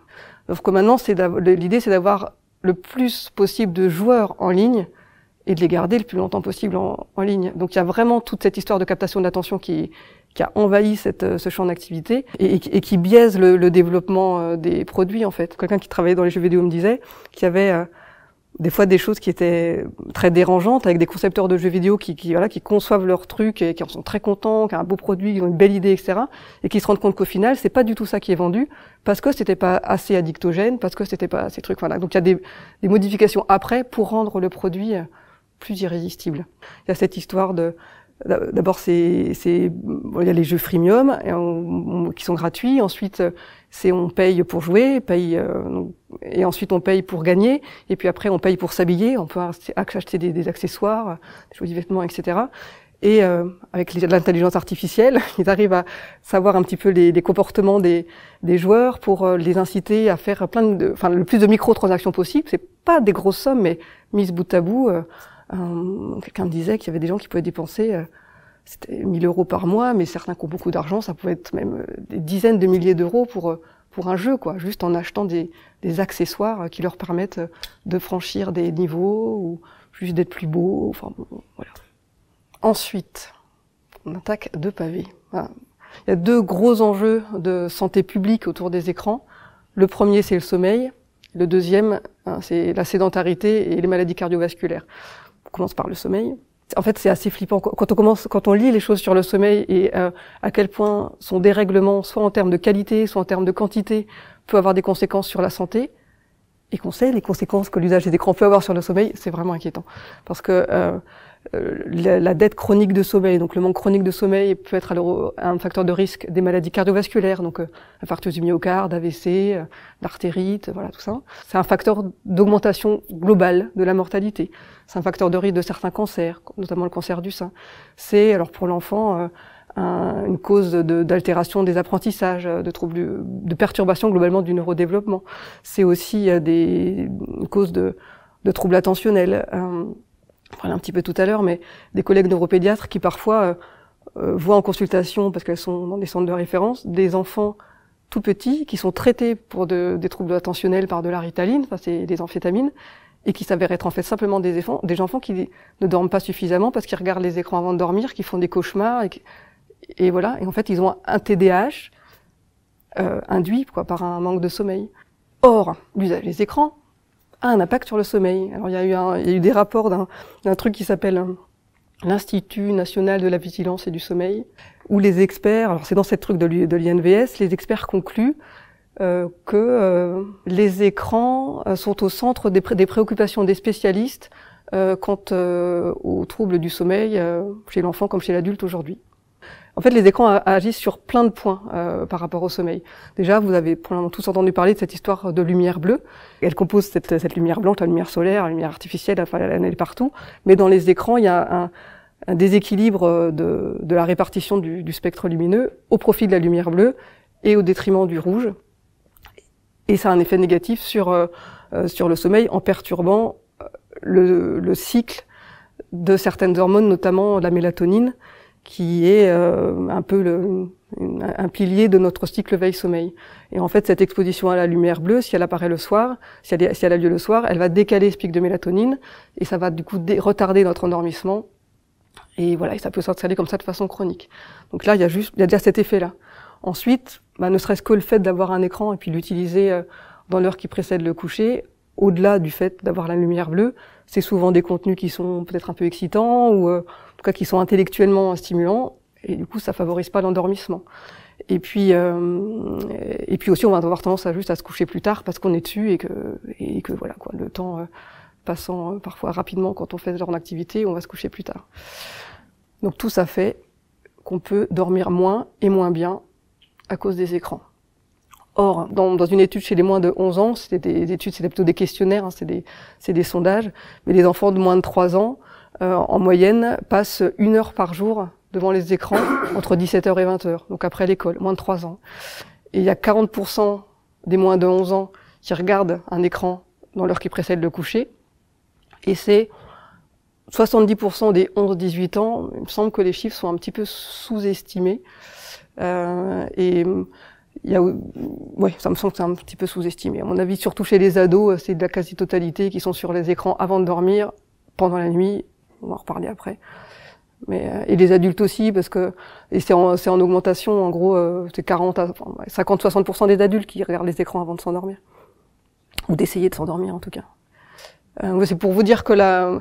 [SPEAKER 1] Sauf que maintenant, l'idée c'est d'avoir le plus possible de joueurs en ligne et de les garder le plus longtemps possible en, ligne. Donc il y a vraiment toute cette histoire de captation d'attention qui, a envahi cette, euh, ce champ d'activité et, qui biaise le, le, développement euh, des produits en fait. Quelqu'un qui travaillait dans les jeux vidéo me disait qu'il y avait euh, des fois des choses qui étaient très dérangeantes avec des concepteurs de jeux vidéo qui, qui voilà qui conçoivent leurs trucs et qui en sont très contents, qui ont un beau produit, qui ont une belle idée, etc. Et qui se rendent compte qu'au final c'est pas du tout ça qui est vendu parce que c'était pas assez addictogène, parce que c'était pas ces trucs. Voilà. Donc il y a des, des, modifications après pour rendre le produit euh, plus irrésistible. Il y a cette histoire de D'abord, c'est, il y a les jeux freemium qui sont gratuits. Ensuite, euh, c'est on paye pour jouer, paye euh, et ensuite on paye pour gagner, et puis après on paye pour s'habiller, on peut acheter des, accessoires, des jolis vêtements, etc. Et euh, avec l'intelligence artificielle, ils arrivent à savoir un petit peu les, comportements des, joueurs pour euh, les inciter à faire plein de, enfin le plus de microtransactions possible. C'est pas des grosses sommes, mais mises bout à bout. Euh, Quelqu'un disait qu'il y avait des gens qui pouvaient dépenser c'était 1000 euros par mois, mais certains qui ont beaucoup d'argent, ça pouvait être même euh, des dizaines de milliers d'euros pour, euh, pour un jeu, quoi, juste en achetant des, accessoires euh, qui leur permettent de franchir des niveaux ou juste d'être plus beau. Enfin, voilà. Ensuite, on attaque deux pavés. Il y a deux gros enjeux de santé publique autour des écrans. Le premier, c'est le sommeil. Le deuxième, hein, c'est la sédentarité et les maladies cardiovasculaires. On commence par le sommeil en fait, c'est assez flippant quand on commence, quand on lit les choses sur le sommeil et euh, à quel point son dérèglement, soit en termes de qualité, soit en termes de quantité, peut avoir des conséquences sur la santé. Et qu'on sait les conséquences que l'usage des écrans peut avoir sur le sommeil, c'est vraiment inquiétant, parce que euh, euh, la, dette chronique de sommeil. Donc le manque chronique de sommeil peut être alors un facteur de risque des maladies cardiovasculaires, donc euh, infarctus du myocarde, AVC, l'artérite, euh, voilà tout ça. C'est un facteur d'augmentation globale de la mortalité. C'est un facteur de risque de certains cancers, notamment le cancer du sein. C'est alors pour l'enfant une cause d'altération des apprentissages, de troubles, de perturbations globalement du neurodéveloppement. C'est aussi des, une cause de, troubles attentionnels on un petit peu tout à l'heure, mais des collègues neuropédiatres qui parfois euh, euh, voient en consultation, parce qu'elles sont dans des centres de référence, des enfants tout petits qui sont traités pour des troubles attentionnels par de la ritaline, c'est des amphétamines, et qui s'avèrent être en fait simplement des enfants, des enfants qui ne dorment pas suffisamment parce qu'ils regardent les écrans avant de dormir, qui font des cauchemars, et, et voilà. Et en fait, ils ont un TDAH euh, induit quoi, par un manque de sommeil. Or, l'usage des écrans, a un impact sur le sommeil. Alors il y a eu, il y a eu des rapports d'un truc qui s'appelle euh, l'Institut national de la vigilance et du sommeil, où les experts, alors c'est dans cette truc de l'INVS, les experts concluent euh, que euh, les écrans sont au centre des, des préoccupations des spécialistes quant aux troubles du sommeil chez l'enfant comme chez l'adulte aujourd'hui. En fait, les écrans agissent sur plein de points euh, par rapport au sommeil. Déjà, vous avez probablement tous entendu parler de cette histoire de lumière bleue. Elle compose cette, lumière blanche, la lumière solaire, la lumière artificielle, enfin, elle est partout. Mais dans les écrans, il y a un, déséquilibre euh, de, la répartition du, spectre lumineux au profit de la lumière bleue et au détriment du rouge. Et ça a un effet négatif sur, euh, le sommeil en perturbant le, le, cycle de certaines hormones, notamment la mélatonine, qui est euh, un peu le, un pilier de notre cycle veille-sommeil. Et en fait, cette exposition à la lumière bleue, si elle apparaît le soir, si elle, a lieu le soir, elle va décaler ce pic de mélatonine et ça va du coup retarder notre endormissement. Et voilà, et ça peut s'installer comme ça de façon chronique. Donc là, il y a juste, il y a déjà cet effet-là. Ensuite, bah, ne serait-ce que le fait d'avoir un écran et puis l'utiliser euh, dans l'heure qui précède le coucher, au-delà du fait d'avoir la lumière bleue, c'est souvent des contenus qui sont peut-être un peu excitants ou euh, tout cas qui sont intellectuellement stimulants, et du coup ça favorise pas l'endormissement. Et puis, euh, et puis aussi, on va avoir tendance à juste à se coucher plus tard parce qu'on est dessus et que, et que voilà quoi, le temps euh, passant euh, parfois rapidement quand on fait leur activité, on va se coucher plus tard. Donc tout ça fait qu'on peut dormir moins et moins bien à cause des écrans. Or, dans, une étude chez les moins de 11 ans, c'était des, études, c'était plutôt des questionnaires, hein, c'est des, des sondages, mais les enfants de moins de 3 ans, euh, en moyenne, passent une heure par jour devant les écrans entre 17h et 20h, donc après l'école, moins de 3 ans. Et il y a 40% des moins de 11 ans qui regardent un écran dans l'heure qui précède le coucher. Et c'est 70% des 11-18 ans. Il me semble que les chiffres sont un petit peu sous-estimés. Euh, et il y a, ouais, ça me semble que c'est un petit peu sous-estimé. À mon avis, surtout chez les ados, c'est de la quasi-totalité qui sont sur les écrans avant de dormir, pendant la nuit on va en reparler après. Mais, euh, et les adultes aussi, parce que c'est en, augmentation, en gros, euh, c'est 40 à 50-60% des adultes qui regardent les écrans avant de s'endormir. Ou d'essayer de s'endormir en tout cas. Euh, c'est pour vous dire que là,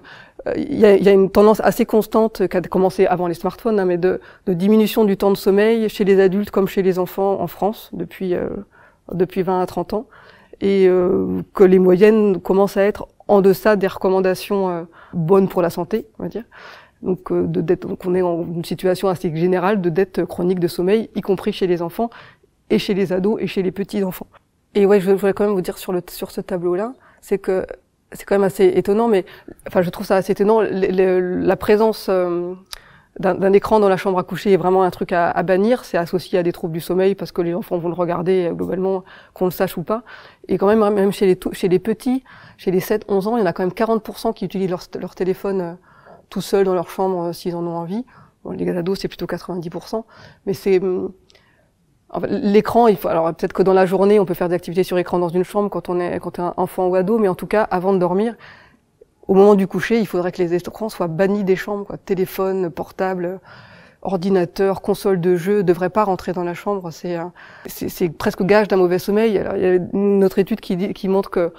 [SPEAKER 1] il y, a, une tendance assez constante qui a commencé avant les smartphones, hein, mais de, diminution du temps de sommeil chez les adultes comme chez les enfants en France depuis, depuis 20 à 30 ans. Et que les moyennes commencent à être en deçà des recommandations bonne pour la santé, on va dire. Donc, euh, de dette, donc on est en une situation assez générale de dette chronique de sommeil, y compris chez les enfants et chez les ados et chez les petits enfants. Et ouais, je voulais quand même vous dire sur le sur ce tableau-là, c'est que c'est quand même assez étonnant, mais enfin je trouve ça assez étonnant la présence euh, d'un écran dans la chambre à coucher est vraiment un truc à, bannir. C'est associé à des troubles du sommeil parce que les enfants vont le regarder euh, globalement, qu'on le sache ou pas. Et quand même, même chez les, chez les petits, chez les 7-11 ans, il y en a quand même 40% qui utilisent leur, téléphone euh, tout seul dans leur chambre euh, s'ils en ont envie. Bon, les ados, c'est plutôt 90%. Mais c'est... Hum, l'écran, il faut, alors peut-être que dans la journée, on peut faire des activités sur écran dans une chambre quand on est quand on est enfant ou ado, mais en tout cas, avant de dormir, au moment du coucher, il faudrait que les écrans soient bannis des chambres. Téléphone, portable, ordinateur, console de jeu ne devraient pas rentrer dans la chambre. C'est presque gage d'un mauvais sommeil. Alors, il y a une autre étude qui, montre que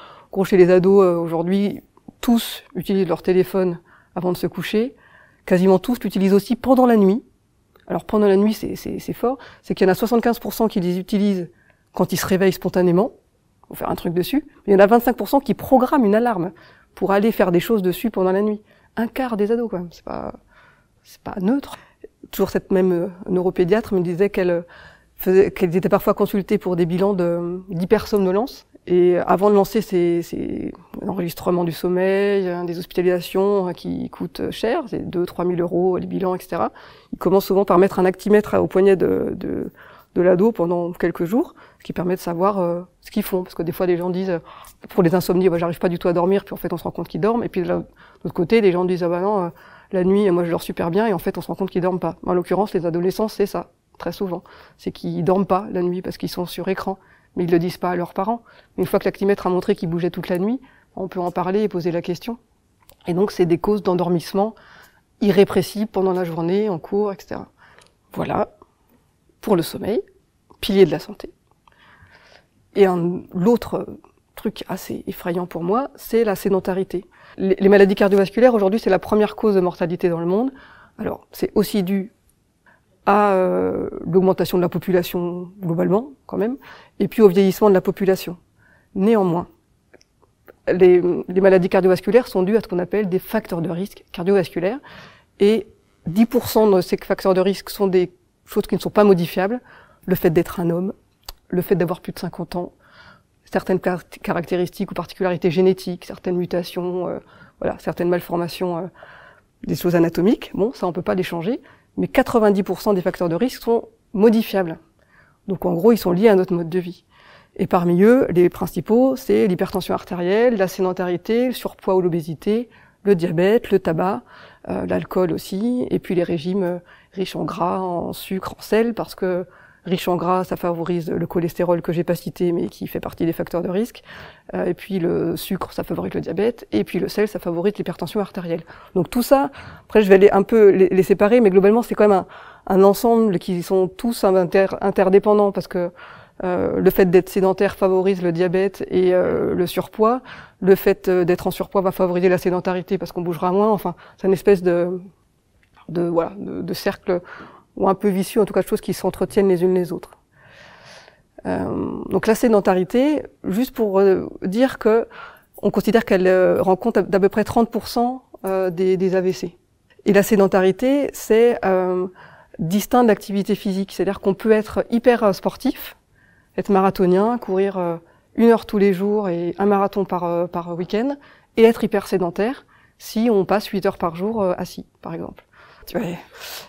[SPEAKER 1] chez les ados, euh, aujourd'hui, tous utilisent leur téléphone avant de se coucher. Quasiment tous l'utilisent aussi pendant la nuit. Alors pendant la nuit, c'est fort. C'est qu'il y en a 75% qui les utilisent quand ils se réveillent spontanément. pour faire un truc dessus. il y en a 25% qui programment une alarme pour aller faire des choses dessus pendant la nuit. Un quart des ados, quoi. c'est pas, c'est pas neutre. Toujours cette même euh, neuropédiatre me disait qu'elle euh, qu'elle était parfois consultée pour des bilans de d'hypersomnolence. et avant de lancer ces, ces enregistrements du sommeil, hein, des hospitalisations hein, qui coûtent cher, c'est 2-3 000 euros les bilans, etc., ils commencent souvent par mettre un actimètre au poignet de, de, de l'ado pendant quelques jours ce qui permet de savoir euh, ce qu'ils font. Parce que des fois, les gens disent, euh, pour les insomnies, j'arrive pas du tout à dormir, puis en fait, on se rend compte qu'ils dorment. Et puis, de l'autre côté, les gens disent, ah bah non, euh, la nuit, moi, je dors super bien, et en fait, on se rend compte qu'ils dorment pas. En l'occurrence, les adolescents, c'est ça, très souvent. C'est qu'ils dorment pas la nuit parce qu'ils sont sur écran, mais ils le disent pas à leurs parents. une fois que l'actimètre a montré qu'ils bougeaient toute la nuit, on peut en parler et poser la question. Et donc, c'est des causes d'endormissement irrépressibles pendant la journée, en cours, etc. Voilà pour le sommeil, pilier de la santé. Et l'autre truc assez effrayant pour moi, c'est la sédentarité. Les, maladies cardiovasculaires, aujourd'hui, c'est la première cause de mortalité dans le monde. Alors, c'est aussi dû à euh, l'augmentation de la population globalement, quand même, et puis au vieillissement de la population. Néanmoins, les maladies cardiovasculaires sont dues à ce qu'on appelle des facteurs de risque cardiovasculaires, et 10% de ces facteurs de risque sont des choses qui ne sont pas modifiables, le fait d'être un homme, le fait d'avoir plus de 50 ans, certaines caractéristiques ou particularités génétiques, certaines mutations, euh, voilà, certaines malformations, euh, des choses anatomiques. Bon, ça, on peut pas les changer, mais 90% des facteurs de risque sont modifiables. Donc, en gros, ils sont liés à notre mode de vie. Et parmi eux, les principaux, c'est l'hypertension artérielle, la sédentarité, le surpoids ou l'obésité, le diabète, le tabac, euh, l'alcool aussi, et puis les régimes riches en gras, en sucre, en sel, parce que riche en gras, ça favorise le cholestérol que j'ai pas cité, mais qui fait partie des facteurs de risque. Euh, et puis le sucre, ça favorise le diabète. Et puis le sel, ça favorise l'hypertension artérielle. Donc tout ça, après je vais aller un peu les, séparer, mais globalement c'est quand même un, ensemble qui sont tous interdépendants parce que euh, le fait d'être sédentaire favorise le diabète et euh, le surpoids. Le fait d'être en surpoids va favoriser la sédentarité parce qu'on bougera moins. Enfin, c'est une espèce de, de voilà, de cercle ou un peu vicieux, en tout cas de choses qui s'entretiennent les unes les autres. Euh, donc la sédentarité, juste pour euh, dire que on considère qu'elle euh, rencontre d'à peu près 30% euh, des, des, AVC. Et la sédentarité, c'est euh, distinct d'activité physique, c'est-à-dire qu'on peut être hyper sportif, être marathonien, courir une heure tous les jours et un marathon par, par week-end, et être hyper sédentaire si on passe 8 heures par jour assis, par exemple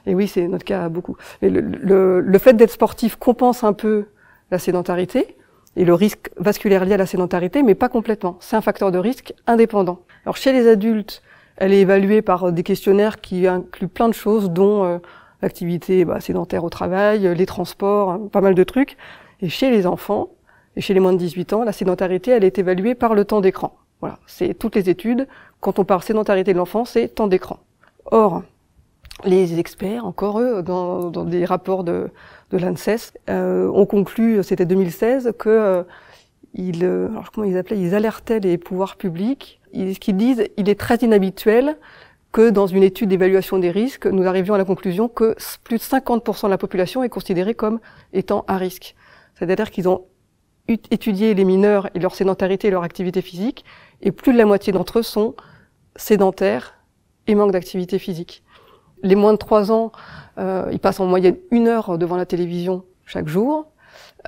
[SPEAKER 1] et oui, c'est notre cas beaucoup. Mais le, fait d'être sportif compense un peu la sédentarité et le risque vasculaire lié à la sédentarité, mais pas complètement. C'est un facteur de risque indépendant. Alors chez les adultes, elle est évaluée par euh, des questionnaires qui incluent plein de choses, dont euh, l'activité bah, sédentaire au travail, euh, les transports, hein, pas mal de trucs. Et chez les enfants, et chez les moins de 18 ans, la sédentarité, elle est évaluée par le temps d'écran. Voilà, c'est toutes les études. Quand on parle sédentarité de l'enfant, c'est temps d'écran. Or, les experts, encore eux, dans, dans des rapports de, de l'ANSES, euh, ont conclu, c'était 2016, que euh, ils, euh, comment ils appelaient, ils alertaient les pouvoirs publics. Ils, ce qu'ils disent, il est très inhabituel que dans une étude d'évaluation des risques, nous arrivions à la conclusion que plus de 50% de la population est considérée comme étant à risque. C'est-à-dire qu'ils ont étudié les mineurs et leur sédentarité et leur activité physique, et plus de la moitié d'entre eux sont sédentaires et manquent d'activité physique. Les moins de 3 ans, euh, ils passent en moyenne une heure devant la télévision chaque jour.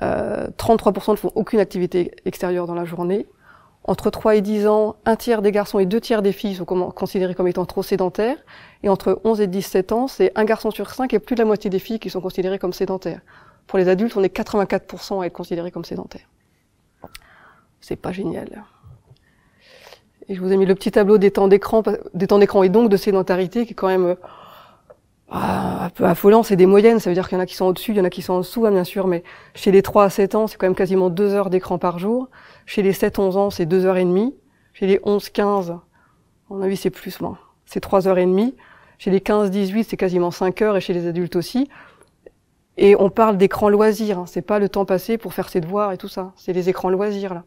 [SPEAKER 1] 33% euh, ne font aucune activité extérieure dans la journée. Entre 3 et 10 ans, un tiers des garçons et deux tiers des filles sont considérés comme étant trop sédentaires. Et entre 11 et 17 ans, c'est un garçon sur cinq et plus de la moitié des filles qui sont considérées comme sédentaires. Pour les adultes, on est 84% à être considérés comme sédentaires. C'est pas génial. Et je vous ai mis le petit tableau des temps d'écran, des temps d'écran et donc de sédentarité qui est quand même euh, ah, un peu affolant, c'est des moyennes, ça veut dire qu'il y en a qui sont au-dessus, il y en a qui sont en dessous, hein, bien sûr, mais chez les 3 à 7 ans, c'est quand même quasiment 2 heures d'écran par jour. Chez les 7-11 ans, c'est 2 heures et demie. Chez les 11-15, on a vu c'est plus, moins. C'est 3 heures et demie. Chez les 15-18, c'est quasiment 5 heures, et chez les adultes aussi. Et on parle d'écran loisir, hein. c'est pas le temps passé pour faire ses devoirs et tout ça, c'est les écrans loisirs, là.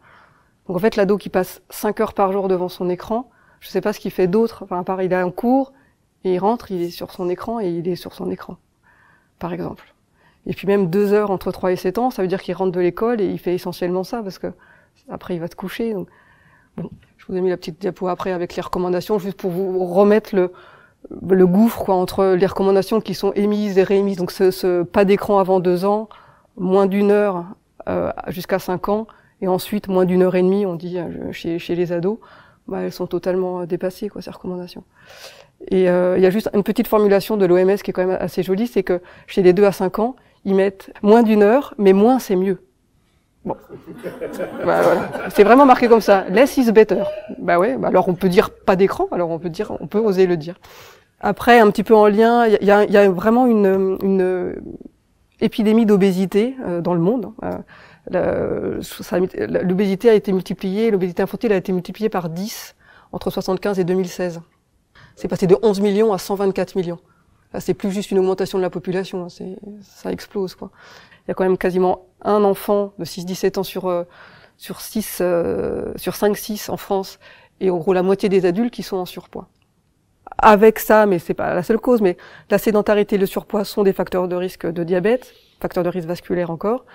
[SPEAKER 1] Donc en fait, l'ado qui passe 5 heures par jour devant son écran, je sais pas ce qu'il fait d'autre, enfin, à part il a un cours, et il rentre, il est sur son écran et il est sur son écran, par exemple. Et puis même deux heures entre 3 et 7 ans, ça veut dire qu'il rentre de l'école et il fait essentiellement ça, parce que après il va se coucher. Donc... Bon, je vous ai mis la petite diapo après avec les recommandations, juste pour vous remettre le, gouffre quoi, entre les recommandations qui sont émises et réémises. Donc ce, pas d'écran avant deux ans, moins d'une heure euh, jusqu'à cinq ans, et ensuite moins d'une heure et demie, on dit euh, chez, chez les ados, bah, elles sont totalement dépassées, quoi, ces recommandations. Et euh, il y a juste une petite formulation de l'OMS qui est quand même assez jolie, c'est que chez les 2 à 5 ans, ils mettent moins d'une heure, mais moins c'est mieux. Bon, bah, voilà. c'est vraiment marqué comme ça. Less is better. Bah ouais. Bah alors on peut dire pas d'écran. Alors on peut dire, on peut oser le dire. Après, un petit peu en lien, il y a, y a, vraiment une, une épidémie d'obésité euh, dans le monde. Hein. Euh, l'obésité a été multipliée, l'obésité infantile a été multipliée par 10 entre 75 et 2016 c'est passé de 11 millions à 124 millions. C'est plus juste une augmentation de la population, hein, ça explose. Quoi. Il y a quand même quasiment un enfant de 6-17 ans sur, euh, sur, 6, euh, sur 5-6 en France, et en gros la moitié des adultes qui sont en surpoids. Avec ça, mais c'est pas la seule cause, mais la sédentarité et le surpoids sont des facteurs de risque de diabète, facteurs de risque vasculaire encore,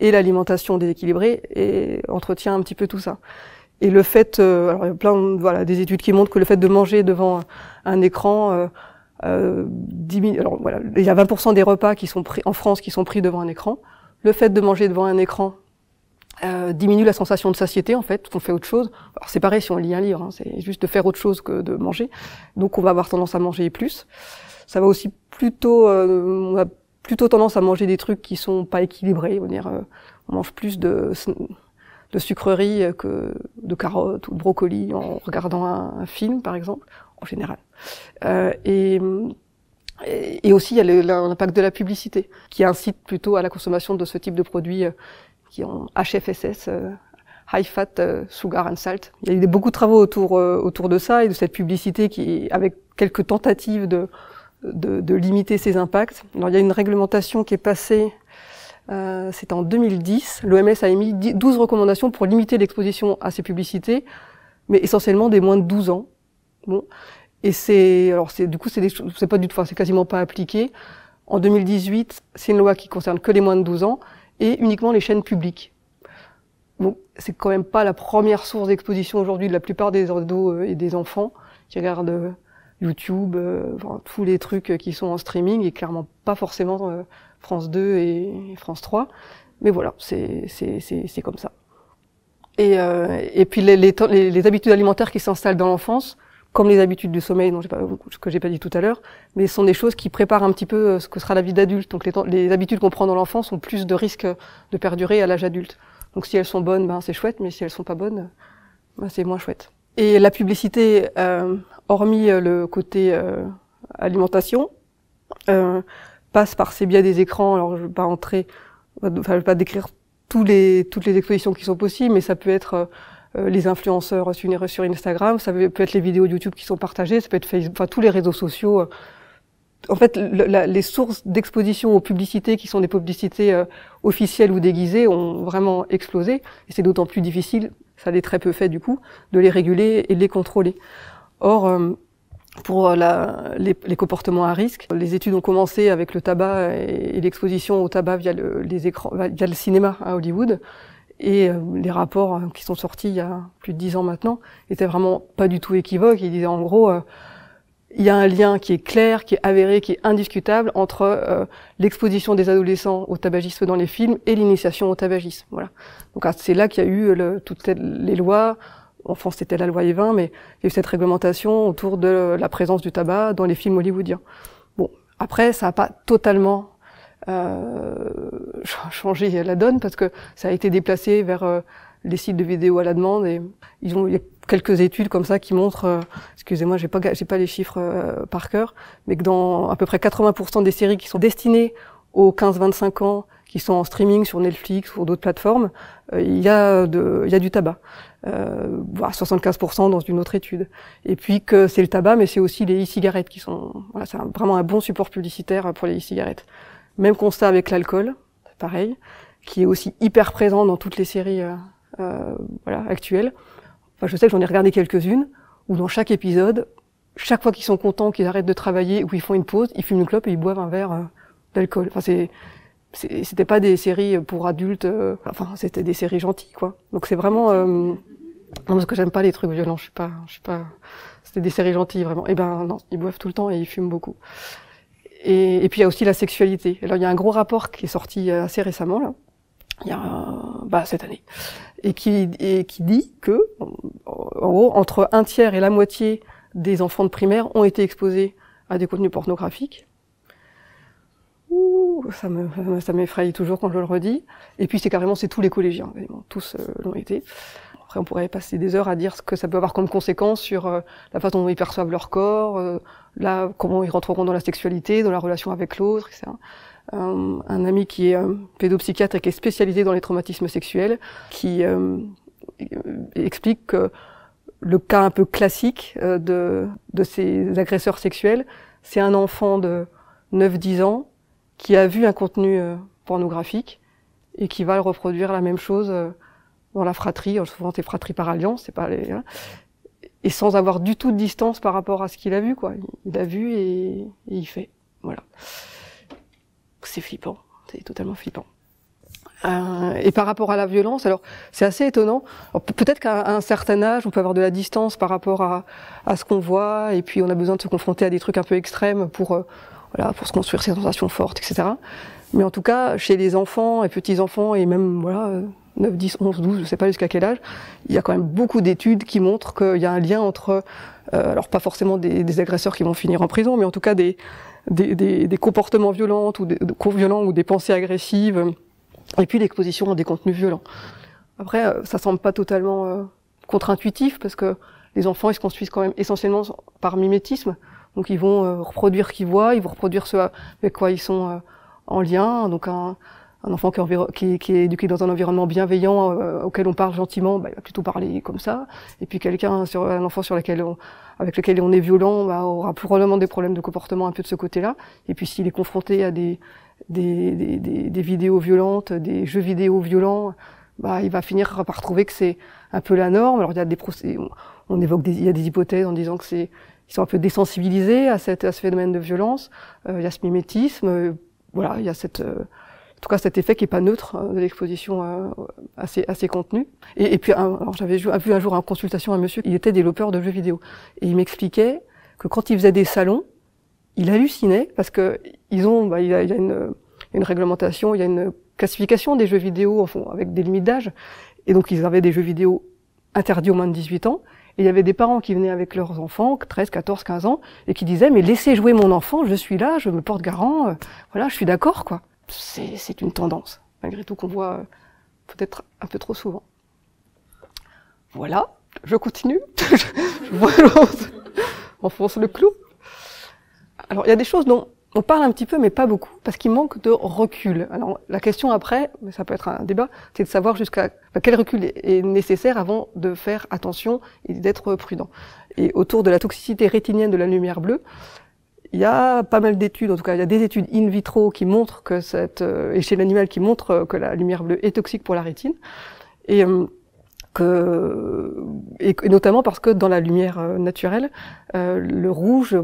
[SPEAKER 1] et l'alimentation déséquilibrée entretient un petit peu tout ça. Et le fait, euh, alors il y a plein voilà, des études qui montrent que le fait de manger devant un, écran euh, euh diminue. Alors voilà, il y a 20% des repas qui sont pris en France qui sont pris devant un écran. Le fait de manger devant un écran euh, diminue la sensation de satiété en fait, on fait autre chose. Alors c'est pareil si on lit un livre, hein, c'est juste de faire autre chose que de manger. Donc on va avoir tendance à manger plus. Ça va aussi plutôt, on a plutôt tendance à manger des trucs qui sont pas équilibrés. On, dire, on mange plus de de sucreries euh, que de carottes ou de brocolis en regardant un, film, par exemple, en général. Euh, et, et aussi, il y a l'impact de la publicité, qui incite plutôt à la consommation de ce type de produits euh, qui ont HFSS, High Fat Sugar and Salt. Il y a beaucoup de travaux autour, autour de ça et de cette publicité qui, avec quelques tentatives de, de, de limiter ces impacts. Alors, il y a une réglementation qui est passée euh, c'est en 2010. L'OMS a émis 12 recommandations pour limiter l'exposition à ces publicités, mais essentiellement des moins de 12 ans. Bon. Et c'est, alors c'est, du coup, c'est, c'est pas du tout, c'est quasiment pas appliqué. En 2018, c'est une loi qui concerne que les moins de 12 ans et uniquement les chaînes publiques. Bon, c'est quand même pas la première source d'exposition aujourd'hui de la plupart des ados euh, et des enfants qui regardent euh, YouTube, enfin, tous les trucs qui sont en streaming et clairement pas forcément France 2 et France 3. Mais voilà, c'est comme ça. Et, euh, et puis les, les, les, habitudes alimentaires qui s'installent dans l'enfance, comme les habitudes du sommeil, dont pas, que j'ai pas dit tout à l'heure, mais sont des choses qui préparent un petit peu euh, ce que sera la vie d'adulte. Donc les, les habitudes qu'on prend dans l'enfance ont plus de risques de perdurer à l'âge adulte. Donc si elles sont bonnes, ben c'est chouette, mais si elles sont pas bonnes, ben c'est moins chouette. Et la publicité, euh, hormis le côté alimentation, euh, passe par ces biais des écrans. Alors, je ne vais pas entrer, enfin, je vais pas décrire tous les, toutes les expositions qui sont possibles, mais ça peut être euh, euh, les influenceurs sur, Instagram, ça peut être les vidéos YouTube qui sont partagées, ça peut être Facebook, tous les réseaux sociaux. En fait, les sources d'exposition aux publicités qui sont des publicités euh, officielles ou déguisées ont vraiment explosé. Et c'est d'autant plus difficile, ça l'est très peu fait du coup, de les réguler et de les contrôler. Or, pour euh, la, les, comportements à risque. Les études ont commencé avec le tabac et, l'exposition au tabac via le, les écrans, via le cinéma à Hollywood. Et euh, les rapports euh, qui sont sortis il y a plus de dix ans maintenant étaient vraiment pas du tout équivoques. Ils disaient en gros, il y a un lien qui est clair, qui est avéré, qui est indiscutable entre l'exposition des adolescents au tabagisme dans les films et l'initiation au tabagisme. Voilà. Donc ah, c'est là qu'il y a eu le, toutes les lois, en France, c'était la loi 20, e mais il y a eu cette réglementation autour de la présence du tabac dans les films hollywoodiens. Bon, après, ça n'a pas totalement euh, changé la donne parce que ça a été déplacé vers euh, les sites de vidéos à la demande et ils ont il y a quelques études comme ça qui montrent euh, excusez-moi j'ai pas j'ai pas les chiffres par cœur mais que dans à peu près 80% des séries qui sont destinées aux 15-25 ans qui sont en streaming sur Netflix ou d'autres plateformes, euh, il y, a de, il y a du tabac, euh, 75% dans une autre étude. Et puis que c'est le tabac, mais c'est aussi les e-cigarettes qui sont, voilà, c'est vraiment un bon support publicitaire pour les e-cigarettes. Même constat avec l'alcool, pareil, qui est aussi hyper présent dans toutes les séries euh, euh, voilà, actuelles. Enfin, je sais que j'en ai regardé quelques-unes où dans chaque épisode, chaque fois qu'ils sont contents, qu'ils arrêtent de travailler ou ils font une pause, ils fument une clope et ils boivent un verre euh, d'alcool. Enfin, c'est c'était pas des séries pour adultes, euh, enfin c'était des séries gentilles quoi. Donc c'est vraiment euh, non parce que j'aime pas les trucs violents, je suis pas, je suis pas. C'était des séries gentilles vraiment. Et eh ben non, ils boivent tout le temps et ils fument beaucoup. Et, puis il y a aussi la sexualité. Alors il y a un gros rapport qui est sorti euh, assez récemment là, il y a bah, cette année, et qui et qui dit que en gros entre un tiers et la moitié des enfants de primaire ont été exposés à des contenus pornographiques ça me, ça m'effraie toujours quand je le redis. Et puis c'est carrément, c'est tous les collégiens, tous euh, l'ont été. Après, on pourrait passer des heures à dire ce que ça peut avoir comme conséquence sur euh, la façon dont ils perçoivent leur corps, euh, là, comment ils rentreront dans la sexualité, dans la relation avec l'autre, etc. Un, ami qui est pédopsychiatre et qui est spécialisé dans les traumatismes sexuels, qui e, explique que le cas un peu classique de, de ces agresseurs sexuels, c'est un enfant de 9-10 ans qui a vu un contenu euh, pornographique et qui va le reproduire la même chose euh, dans la fratrie, souvent c'est fratrie par alliance, c'est pas les, hein, et sans avoir du tout de distance par rapport à ce qu'il a vu quoi. Il a vu et, il fait, voilà. C'est flippant, c'est totalement flippant. Euh, et par rapport à la violence, alors c'est assez étonnant. Peut-être qu'à un certain âge, on peut avoir de la distance par rapport à ce qu'on voit, et puis on a besoin de se confronter à des trucs un peu extrêmes pour pour se construire ces sensations fortes, etc. Mais en tout cas, chez les enfants et petits-enfants, et même voilà, 9, 10, 11, 12, je ne sais pas jusqu'à quel âge, il y a quand même beaucoup d'études qui montrent qu'il y a un lien entre, euh, alors pas forcément des, agresseurs qui vont finir en prison, mais en tout cas des, des, comportements violents ou des, violents ou des pensées agressives, euh, et puis l'exposition à des contenus violents. Après, euh, ça semble pas totalement contre-intuitif parce que les enfants, ils se construisent quand même essentiellement par mimétisme. Donc ils vont euh, reproduire ce qu'ils voient, ils vont reproduire ce avec quoi ils sont euh, en lien. Donc un, enfant qui est, éduqué dans un environnement bienveillant euh, auquel on parle gentiment, bah, il va plutôt parler comme ça. Et puis quelqu'un, sur, un enfant sur lequel on, avec lequel on est violent, bah, aura probablement des problèmes de comportement un peu de ce côté-là. Et puis s'il est confronté à des, des, vidéos violentes, des jeux vidéo violents, bah, il va finir par trouver que c'est un peu la norme. Alors il y a des procès, on, évoque il y a des hypothèses en disant que c'est ils sont un peu désensibilisés à, cette, à ce phénomène de violence. Euh, il y a ce mimétisme, euh, voilà, il y a cette euh, en tout cas cet effet qui est pas neutre hein, de l'exposition à, ces, contenus. Et, puis, j'avais vu, un jour en consultation un monsieur, il était développeur de jeux vidéo, et il m'expliquait que quand il faisait des salons, il hallucinait parce que ils ont, bah, il, y a, une, une, réglementation, il y a une classification des jeux vidéo en fond, avec des limites d'âge, et donc ils avaient des jeux vidéo interdits aux moins de 18 ans, il y avait des parents qui venaient avec leurs enfants, 13, 14, 15 ans, et qui disaient, mais laissez jouer mon enfant, je suis là, je me porte garant, euh, voilà, je suis d'accord, quoi. C'est une tendance, malgré tout, qu'on voit euh, peut-être un peu trop souvent. Voilà, je continue. je fonce le clou. Alors, il y a des choses dont on parle un petit peu, mais pas beaucoup, parce qu'il manque de recul. Alors la question après, mais ça peut être un débat, c'est de savoir jusqu'à quel recul est nécessaire avant de faire attention et d'être prudent. Et autour de la toxicité rétinienne de la lumière bleue, il y a pas mal d'études, en tout cas il y a des études in vitro qui montrent que cette euh, et chez l'animal qui montrent que la lumière bleue est toxique pour la rétine. Et euh, que et, notamment parce que dans la lumière euh, naturelle, le rouge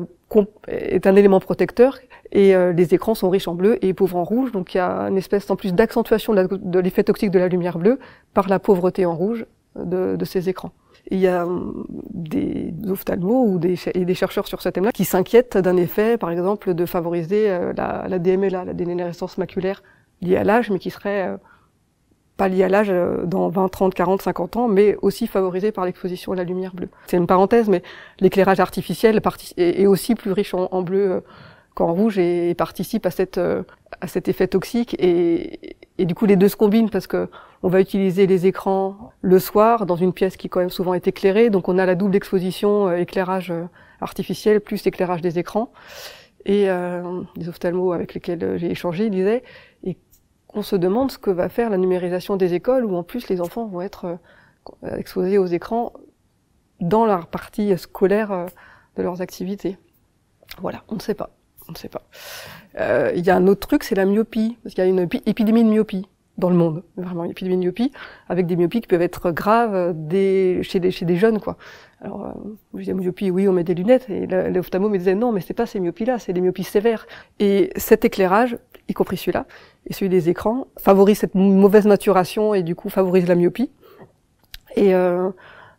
[SPEAKER 1] est un élément protecteur et euh, les écrans sont riches en bleu et pauvres en rouge. Donc il y a une espèce en plus d'accentuation de, l'effet toxique de la lumière bleue par la pauvreté en rouge euh, de, ces écrans. il y a hum, des ophtalmos ou des, et des chercheurs sur ce thème-là qui s'inquiètent d'un effet, par exemple, de favoriser euh, la, la DMLA, la dégénérescence maculaire liée à l'âge, mais qui serait pas lié à l'âge euh, dans 20, 30, 40, 50 ans, mais aussi favorisé par l'exposition à la lumière bleue. C'est une parenthèse, mais l'éclairage artificiel est aussi plus riche en, bleu euh, qu'en rouge et, participe à, cette, euh, à cet effet toxique. Et, et du coup, les deux se combinent parce que on va utiliser les écrans le soir dans une pièce qui quand même souvent est éclairée, donc on a la double exposition éclairage artificiel plus éclairage des écrans. Et les ophtalmos avec lesquels j'ai échangé disaient on se demande ce que va faire la numérisation des écoles, où en plus les enfants vont être euh, exposés aux écrans dans leur partie scolaire euh, de leurs activités. Voilà, on ne sait pas. On ne sait pas. Euh, il y a un autre truc, c'est la myopie, parce qu'il y a une épidémie de myopie dans le monde, vraiment une épidémie de myopie, avec des myopies qui peuvent être graves chez, des, jeunes, quoi. Alors, je disais myopie, oui, on met des lunettes, et l'ophtalmo me disait non, mais c'est pas ces myopies-là, c'est des myopies sévères. Et cet éclairage y compris celui-là, et celui des écrans, favorise cette mauvaise maturation et du coup favorise la myopie. Et euh,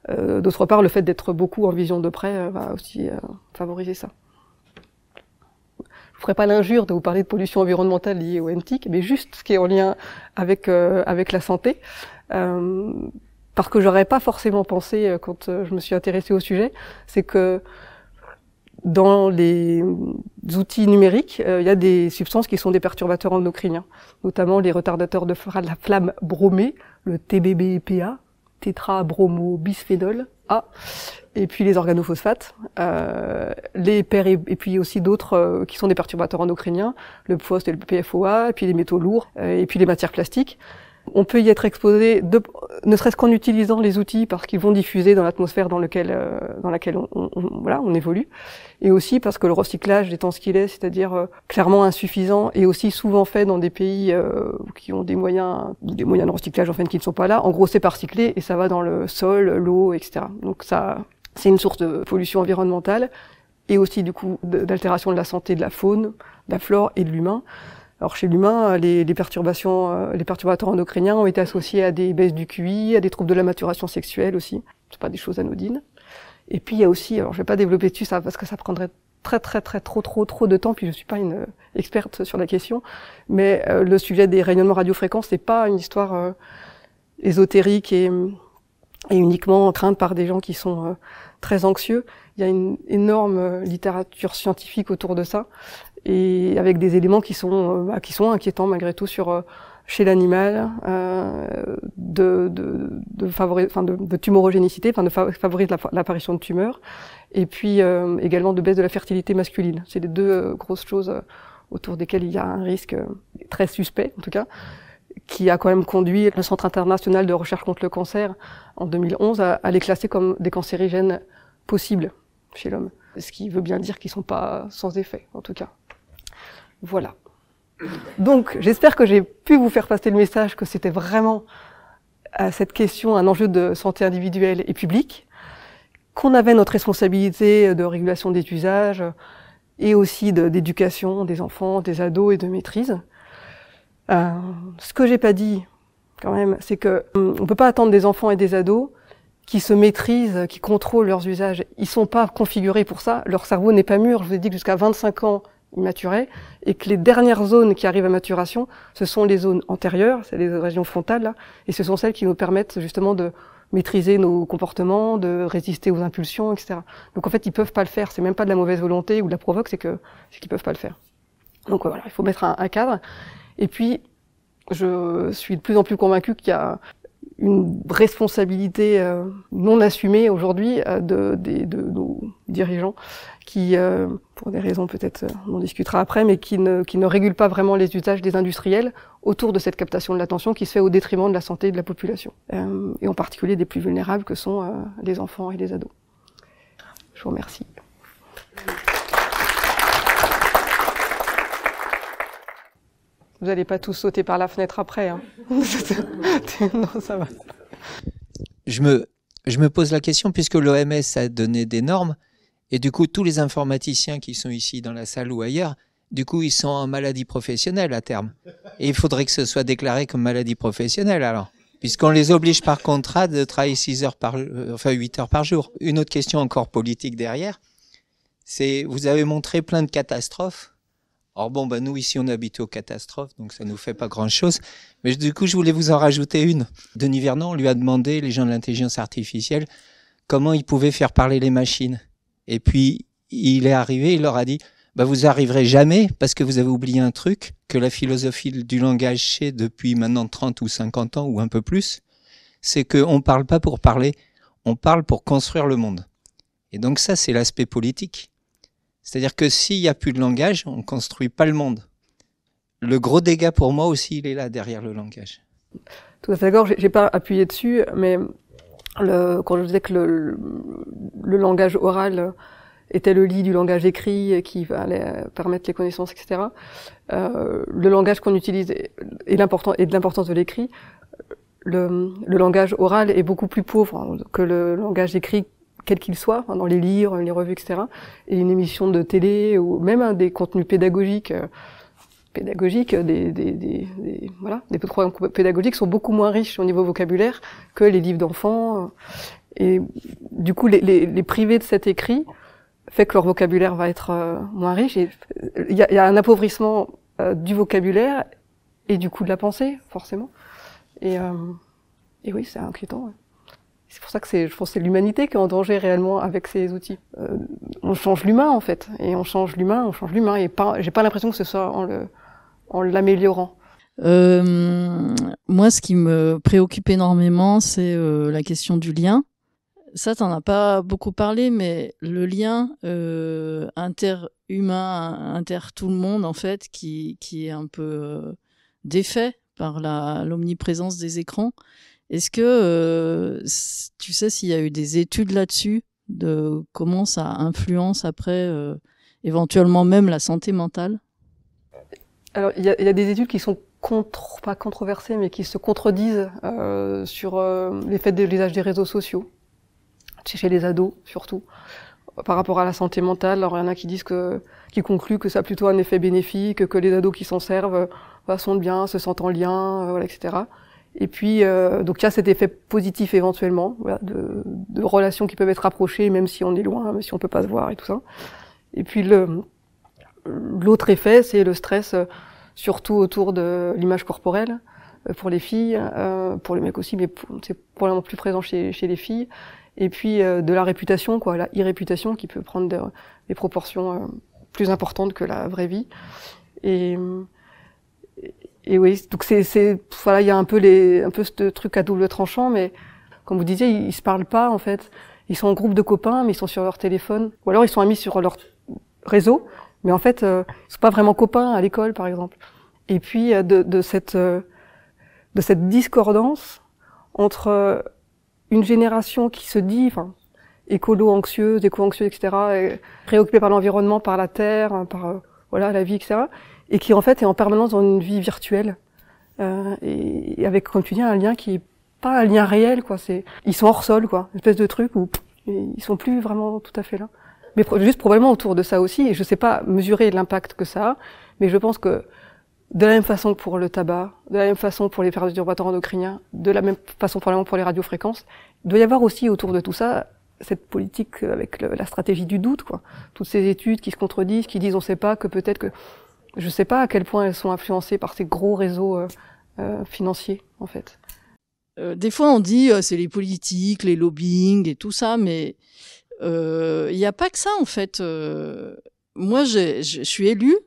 [SPEAKER 1] euh, d'autre part, le fait d'être beaucoup en vision de près euh, va aussi favoriser ça. Je ne ferai pas l'injure de vous parler de pollution environnementale liée au NTIC, mais juste ce qui est en lien avec, avec la santé parce que j'aurais pas forcément pensé quand je me suis intéressée au sujet, c'est que dans les outils numériques, euh, il y a des substances qui sont des perturbateurs endocriniens, notamment les retardateurs de la flamme bromée, le TBBPA, bisphénol A, et puis les organophosphates, euh, les et, puis aussi d'autres euh, qui sont des perturbateurs endocriniens, le PFOS et le PFOA, et puis les métaux lourds, euh, et puis les matières plastiques on peut y être exposé, ne serait-ce qu'en utilisant les outils parce qu'ils vont diffuser dans l'atmosphère dans, lequel, euh, dans laquelle on, évolue, et aussi parce que le recyclage étant ce qu'il est, c'est-à-dire euh, clairement insuffisant, et aussi souvent fait dans des pays euh, qui ont des moyens, des moyens de recyclage en fait qui ne sont pas là. En gros, c'est parcyclé et ça va dans le sol, l'eau, etc. Donc ça, c'est une source de pollution environnementale et aussi du coup d'altération de la santé de la faune, de la flore et de l'humain. Alors chez l'humain, euh, les, perturbations, euh, les perturbateurs endocriniens ont été associés à des baisses du QI, à des troubles de la maturation sexuelle aussi. C'est pas des choses anodines. Et puis il y a aussi, alors je vais pas développer dessus ça parce que ça prendrait très très très trop trop trop de temps puis je suis pas une euh, experte sur la question, mais le sujet des rayonnements radiofréquents n'est pas une histoire ésotérique et, et uniquement crainte par des gens qui sont très anxieux. Il y a une énorme littérature scientifique autour de ça et avec des éléments qui sont, euh, bah, qui sont inquiétants malgré tout sur euh, chez l'animal, euh, de, de, de, enfin de, de tumorogénicité, de favoriser l'apparition de tumeurs, et puis également de baisse de la fertilité masculine. C'est les deux grosses choses autour desquelles il y a un risque très suspect, en tout cas, qui a quand même conduit le Centre international de recherche contre le cancer en 2011 à, à les classer comme des cancérigènes possibles chez l'homme. Ce qui veut bien dire qu'ils sont pas sans effet, en tout cas. Voilà. Donc, j'espère que j'ai pu vous faire passer le message que c'était vraiment à euh, cette question un enjeu de santé individuelle et publique, qu'on avait notre responsabilité de régulation des usages et aussi d'éducation des enfants, des ados et de maîtrise. Euh, ce que j'ai pas dit, quand même, c'est que hum, on peut pas attendre des enfants et des ados qui se maîtrisent, qui contrôlent leurs usages. Ils sont pas configurés pour ça. Leur cerveau n'est pas mûr. Je vous ai dit que jusqu'à 25 ans, et que les dernières zones qui arrivent à maturation, ce sont les zones antérieures, c'est les régions frontales, là, et ce sont celles qui nous permettent justement de maîtriser nos comportements, de résister aux impulsions, etc. Donc en fait, ils peuvent pas le faire. C'est même pas de la mauvaise volonté ou de la provoque, c'est que qu'ils peuvent pas le faire. Donc voilà, il faut mettre un, un cadre. Et puis, je suis de plus en plus convaincue qu'il y a une responsabilité euh, non assumée aujourd'hui euh, de, de, de, nos dirigeants qui, euh, pour des raisons peut-être, on en discutera après, mais qui ne, qui ne régulent pas vraiment les usages des industriels autour de cette captation de l'attention qui se fait au détriment de la santé de la population, et en particulier des plus vulnérables que sont les enfants et les ados. Je vous remercie. Vous n'allez pas tous sauter par la fenêtre après. Hein. non, ça
[SPEAKER 2] va. Je me, je me pose la question, puisque l'OMS a donné des normes, et du coup, tous les informaticiens qui sont ici dans la salle ou ailleurs, du coup, ils sont en maladie professionnelle à terme. Et il faudrait que ce soit déclaré comme maladie professionnelle, alors. Puisqu'on les oblige par contrat de travailler 6 heures par, euh, enfin 8 heures par jour. Une autre question encore politique derrière, c'est, vous avez montré plein de catastrophes Or bon, ben nous ici on habite aux catastrophes, donc ça nous fait pas grand-chose. Mais du coup, je voulais vous en rajouter une. Denis Vernon lui a demandé, les gens de l'intelligence artificielle, comment ils pouvaient faire parler les machines. Et puis il est arrivé, il leur a dit, bah vous arriverez jamais parce que vous avez oublié un truc que la philosophie du langage sait depuis maintenant 30 ou 50 ans ou un peu plus, c'est qu'on ne parle pas pour parler, on parle pour construire le monde. Et donc ça, c'est l'aspect politique. C'est-à-dire que s'il n'y a plus de langage, on ne construit pas le monde. Le gros dégât pour moi aussi, il est là, derrière le langage.
[SPEAKER 1] Tout à fait d'accord, j'ai pas appuyé dessus, mais le, quand je disais que le, langage oral était le lit du langage écrit qui allait permettre les connaissances, etc. Euh, le langage qu'on utilise est de l'importance de l'écrit, le, langage oral est beaucoup plus pauvre que le langage écrit quel qu'il soit, hein, dans les livres, les revues, etc., et une émission de télé ou même un des contenus pédagogiques, euh, pédagogiques, euh, des, des, des, des, voilà, des programmes pédagogiques sont beaucoup moins riches au niveau vocabulaire que les livres d'enfants. Euh, et du coup, les, les, les, privés de cet écrit fait que leur vocabulaire va être moins riche. Et il y, y a, un appauvrissement du vocabulaire et du coup de la pensée, forcément. Et, et oui, c'est inquiétant. C'est pour ça que c'est, je pense, que c'est l'humanité qui est en danger réellement avec ces outils. Euh, on change l'humain en fait, et on change l'humain, on change l'humain, et pas, j'ai pas l'impression que ce soit en le,
[SPEAKER 3] en l'améliorant. Euh, moi, ce qui me préoccupe énormément, c'est euh, la question du lien. Ça, t'en as pas beaucoup parlé, mais le lien inter interhumain, inter tout le monde, en fait, qui, est un peu défait par l'omniprésence des écrans. Est-ce que euh, tu sais s'il y a eu des études là-dessus de comment ça influence après euh, éventuellement même la santé mentale
[SPEAKER 1] Alors il y, a, des études qui sont pas controversées mais qui se contredisent euh, sur euh, l'effet de l'usage des réseaux sociaux chez les ados surtout par rapport à la santé mentale. Alors il y en a qui disent que qui concluent que ça a plutôt un effet bénéfique, que les ados qui s'en servent bah, sont bien, se sentent en lien, voilà, etc. Et puis, euh, donc il y a cet effet positif éventuellement, voilà, de, de, relations qui peuvent être rapprochées, même si on est loin, même si on peut pas se voir et tout ça. Et puis l'autre effet, c'est le stress, euh, surtout autour de l'image corporelle euh, pour les filles, euh, pour les mecs aussi, mais c'est probablement plus présent chez, chez les filles. Et puis euh, de la réputation, quoi, la irréputation qui peut prendre des, des proportions plus importantes que la vraie vie. Et et oui, donc c'est voilà, il y a un peu les un peu ce truc à double tranchant, mais comme vous disiez, ils, se parlent pas en fait. Ils sont en groupe de copains, mais ils sont sur leur téléphone, ou alors ils sont amis sur leur réseau, mais en fait, euh, ils sont pas vraiment copains à l'école, par exemple. Et puis euh, de, de cette euh, de cette discordance entre euh, une génération qui se dit, enfin, écolo anxieuse, éco anxieuse, etc., et préoccupée par l'environnement, par la terre, hein, par voilà la vie, etc et qui en fait est en permanence dans une vie virtuelle euh, et, avec, comme tu dis, un lien qui est pas un lien réel quoi. C'est ils sont hors sol quoi, une espèce de truc où pff, ils sont plus vraiment tout à fait là. Mais juste probablement autour de ça aussi, et je sais pas mesurer l'impact que ça a, mais je pense que de la même façon pour le tabac, de la même façon pour les perturbateurs endocriniens, de la même façon probablement pour les radiofréquences, il doit y avoir aussi autour de tout ça cette politique avec la stratégie du doute, quoi. Toutes ces études qui se contredisent, qui disent on sait pas, que peut-être que je ne sais pas à quel point elles sont influencées par ces gros réseaux euh, euh, financiers, en fait.
[SPEAKER 3] Euh, des fois, on dit c'est les politiques, les lobbying et tout ça, mais il n'y a pas que ça, en fait. moi, je suis élue,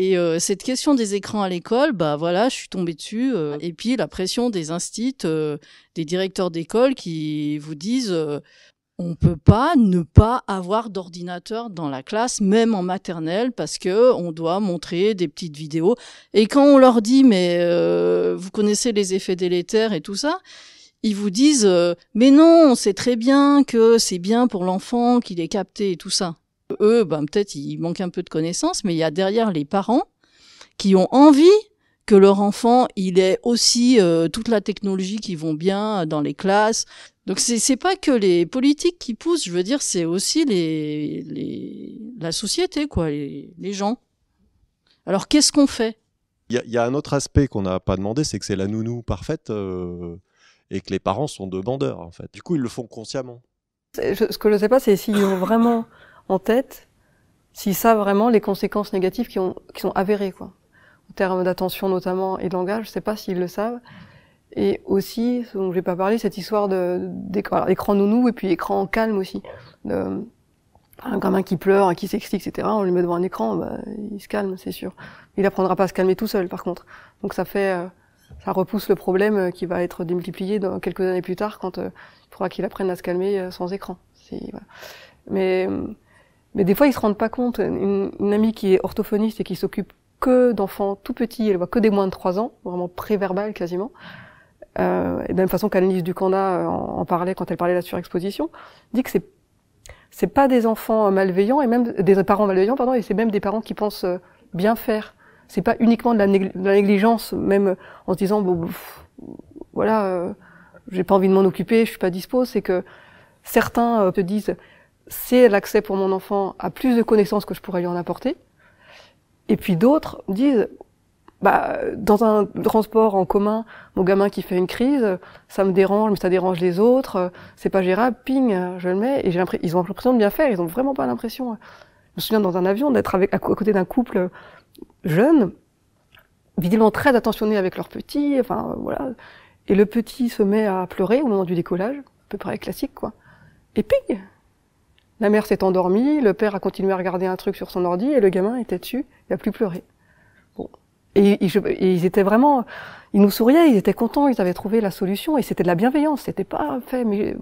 [SPEAKER 3] et cette question des écrans à l'école, bah voilà, je suis tombée dessus. et puis la pression des instits, des directeurs d'école qui vous disent on peut pas ne pas avoir d'ordinateur dans la classe, même en maternelle, parce que on doit montrer des petites vidéos. Et quand on leur dit mais euh, vous connaissez les effets délétères et tout ça, ils vous disent euh, mais non, on sait très bien que c'est bien pour l'enfant qu'il est capté et tout ça. Eux, ben peut-être ils manquent un peu de connaissances, mais il y a derrière les parents qui ont envie que leur enfant, il ait aussi euh, toute la technologie qui vont bien dans les classes. Donc c'est c'est pas que les politiques qui poussent, je veux dire, c'est aussi les, la société quoi, les, gens. Alors qu'est-ce qu'on fait
[SPEAKER 4] Il y, a un autre aspect qu'on n'a pas demandé, c'est que c'est la nounou parfaite euh, et que les parents sont de bandeurs en fait. Du coup ils le font consciemment.
[SPEAKER 1] ce que je ne sais pas, c'est s'ils ont vraiment en tête, s'ils savent vraiment les conséquences négatives qui, ont, qui sont avérées quoi, en termes d'attention notamment et de langage. Je ne sais pas s'ils le savent. Et aussi, ce dont n'ai pas parlé, cette histoire d'écran écran nounou et puis écran calme aussi. Comme un gamin qui pleure, qui s'explique, etc. On lui met devant un écran, bah, il se calme, c'est sûr. Il apprendra pas à se calmer tout seul, par contre. Donc ça fait, euh, ça repousse le problème euh, qui va être démultiplié dans quelques années plus tard quand euh, il faudra qu'il apprenne à se calmer sans écran. Voilà. Mais mais des fois, ils se rendent pas compte. Une, amie qui est orthophoniste et qui s'occupe que d'enfants tout petits, elle voit que des moins de 3 ans, vraiment préverbal quasiment euh, de la même façon qu'Analyse Ducanda euh, en, en, parlait quand elle parlait de la surexposition, dit que c'est c'est pas des enfants malveillants et même des parents malveillants pardon et c'est même des parents qui pensent euh, bien faire. C'est pas uniquement de la, négligence même euh, en se disant bon bah, voilà j'ai pas envie de m'en occuper, je suis pas dispo, c'est que certains te disent c'est l'accès pour mon enfant à plus de connaissances que je pourrais lui en apporter. Et puis d'autres disent bah, dans un transport en commun, mon gamin qui fait une crise, ça me dérange, mais ça dérange les autres, euh, c'est pas gérable, ping, euh, je le mets, et j'ai ils ont l'impression de bien faire, ils ont vraiment pas l'impression. Euh. Je me souviens dans un avion d'être avec, à côté d'un couple jeune, visiblement très attentionné avec leur petit, enfin, voilà. Et le petit se met à pleurer au moment du décollage, à peu près classique, quoi. Et ping! La mère s'est endormie, le père a continué à regarder un truc sur son ordi, et le gamin était dessus, il a plus pleuré. Et, ils étaient vraiment, ils nous souriaient, ils étaient contents, ils avaient trouvé la solution et c'était de la bienveillance, c'était pas fait, mais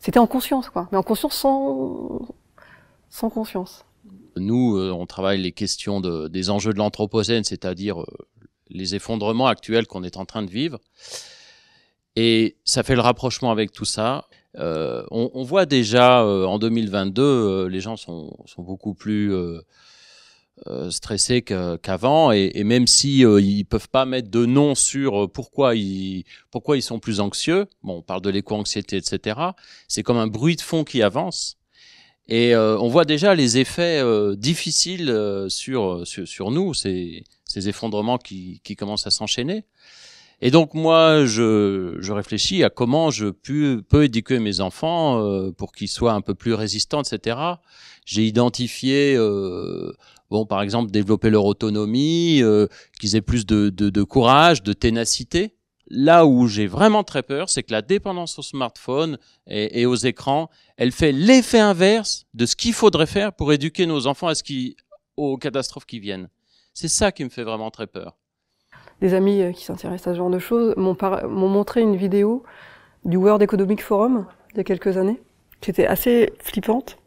[SPEAKER 1] c'était en conscience quoi, mais en conscience sans, sans conscience.
[SPEAKER 4] Nous, euh, on travaille les questions des enjeux de l'anthropocène, c'est-à-dire euh, les effondrements actuels qu'on est en train de vivre. Et ça fait le rapprochement avec tout ça. Euh, on, voit déjà en 2022, les gens sont, sont beaucoup plus euh, stressés qu'avant et, et, même si euh, ils peuvent pas mettre de nom sur euh, pourquoi ils pourquoi ils sont plus anxieux bon on parle de l'éco-anxiété etc c'est comme un bruit de fond qui avance et euh, on voit déjà les effets difficiles sur, sur, nous ces ces effondrements qui qui commencent à s'enchaîner et donc moi je je réfléchis à comment je peux peux éduquer mes enfants pour qu'ils soient un peu plus résistants etc j'ai identifié bon, par exemple, développer leur autonomie, euh, qu'ils aient plus de, courage, de ténacité. Là où j'ai vraiment très peur, c'est que la dépendance au smartphone et, aux écrans, elle fait l'effet inverse de ce qu'il faudrait faire pour éduquer nos enfants à ce qui, aux catastrophes qui viennent. C'est ça qui me fait vraiment très peur.
[SPEAKER 1] Des amis euh, qui s'intéressent à ce genre de choses m'ont montré une vidéo du World Economic Forum il y a quelques années, qui était assez flippante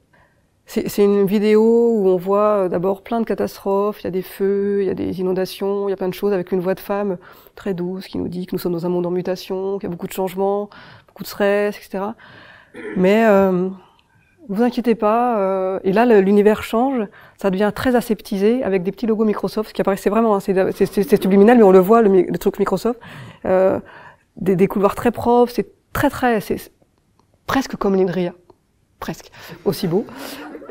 [SPEAKER 1] c'est une vidéo où on voit euh, d'abord plein de catastrophes, il y a des feux, il y a des inondations, il y a plein de choses avec une voix de femme très douce qui nous dit que nous sommes dans un monde en mutation, qu'il y a beaucoup de changements, beaucoup de stress, etc. Mais euh, vous inquiétez pas, euh, et là l'univers change, ça devient très aseptisé avec des petits logos Microsoft qui apparaissent vraiment, hein, c'est subliminal mais on le voit le, truc Microsoft, euh, des, couloirs très propres, c'est très très, c'est presque comme l'Indria. presque aussi beau.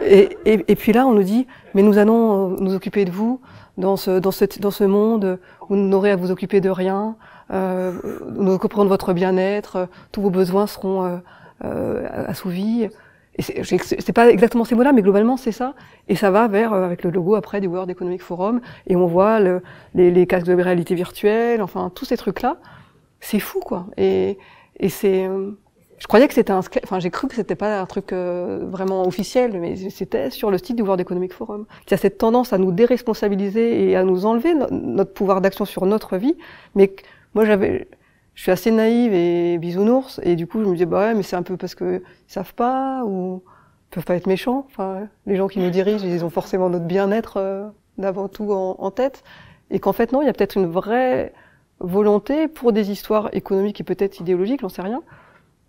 [SPEAKER 1] Et, et, et, puis là, on nous dit, mais nous allons euh, nous occuper de vous dans ce, dans ce, dans ce monde où vous n'aurez à vous occuper de rien, euh, nous comprendre votre bien-être, tous vos besoins seront euh, euh et assouvis. C'est pas exactement ces mots-là, mais globalement c'est ça. Et ça va vers euh, avec le logo après du World Economic Forum, et on voit le, les, les, casques de réalité virtuelle, enfin tous ces trucs-là. C'est fou, quoi. Et, et c'est je croyais que c'était un, enfin j'ai cru que c'était pas un truc euh, vraiment officiel, mais c'était sur le site du World Economic Forum. Il y a cette tendance à nous déresponsabiliser et à nous enlever notre pouvoir d'action sur notre vie. Mais moi j'avais, je suis assez naïve et bisounours, et du coup je me disais bah ouais, mais c'est un peu parce que ils savent pas ou ils peuvent pas être méchants. Enfin, les gens qui nous dirigent, ils ont forcément notre bien-être euh, d'avant tout en, en tête, et qu'en fait non, il y a peut-être une vraie volonté pour des histoires économiques et peut-être idéologiques, j'en sais rien,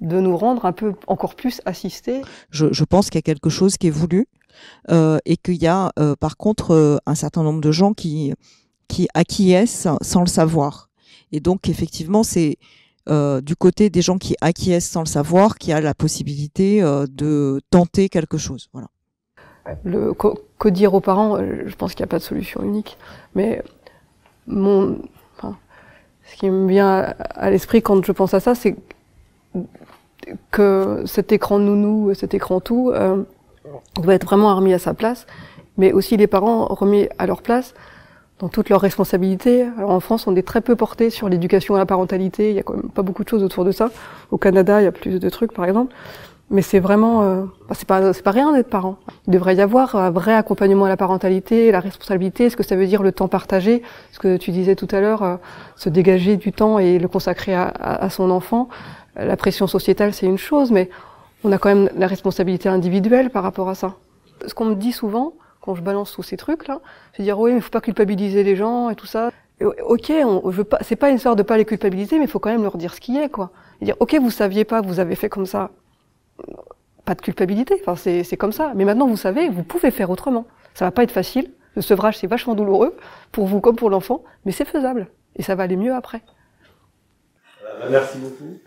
[SPEAKER 1] de nous rendre un peu encore plus assistés. Je, pense qu'il y a quelque chose qui est voulu euh, et qu'il y a euh, par contre euh, un certain nombre de gens qui qui acquiescent sans le savoir. Et donc effectivement, c'est du côté des gens qui acquiescent sans le savoir qu'il y a la possibilité de tenter quelque chose. Voilà. Le, que, dire aux parents Je pense qu'il n'y a pas de solution unique, mais mon, ce qui me vient à, à l'esprit quand je pense à ça, c'est que cet écran nounou, cet écran tout, euh, doit être vraiment remis à sa place, mais aussi les parents remis à leur place dans toutes leurs responsabilités. en France, on est très peu porté sur l'éducation à la parentalité, il n'y a quand même pas beaucoup de choses autour de ça. Au Canada, il y a plus de trucs, par exemple. Mais c'est vraiment, euh, c'est pas, pas rien d'être parent. Il devrait y avoir un vrai accompagnement à la parentalité, la responsabilité, ce que ça veut dire le temps partagé, ce que tu disais tout à l'heure, euh, se dégager du temps et le consacrer à, à son enfant la pression sociétale, c'est une chose, mais on a quand même la responsabilité individuelle par rapport à ça. Ce qu'on me dit souvent, quand je balance tous ces trucs-là, c'est dire, oui, mais il faut pas culpabiliser les gens et tout ça. ok, ce n'est pas, c'est pas une histoire de pas les culpabiliser, mais il faut quand même leur dire ce qui est, quoi. dire, ok, vous saviez pas, vous avez fait comme ça. Pas de culpabilité, enfin, c'est comme ça. Mais maintenant, vous savez, vous pouvez faire autrement. Ça va pas être facile. Le sevrage, c'est vachement douloureux, pour vous comme pour l'enfant, mais c'est faisable. Et ça va aller mieux après.
[SPEAKER 4] Merci beaucoup.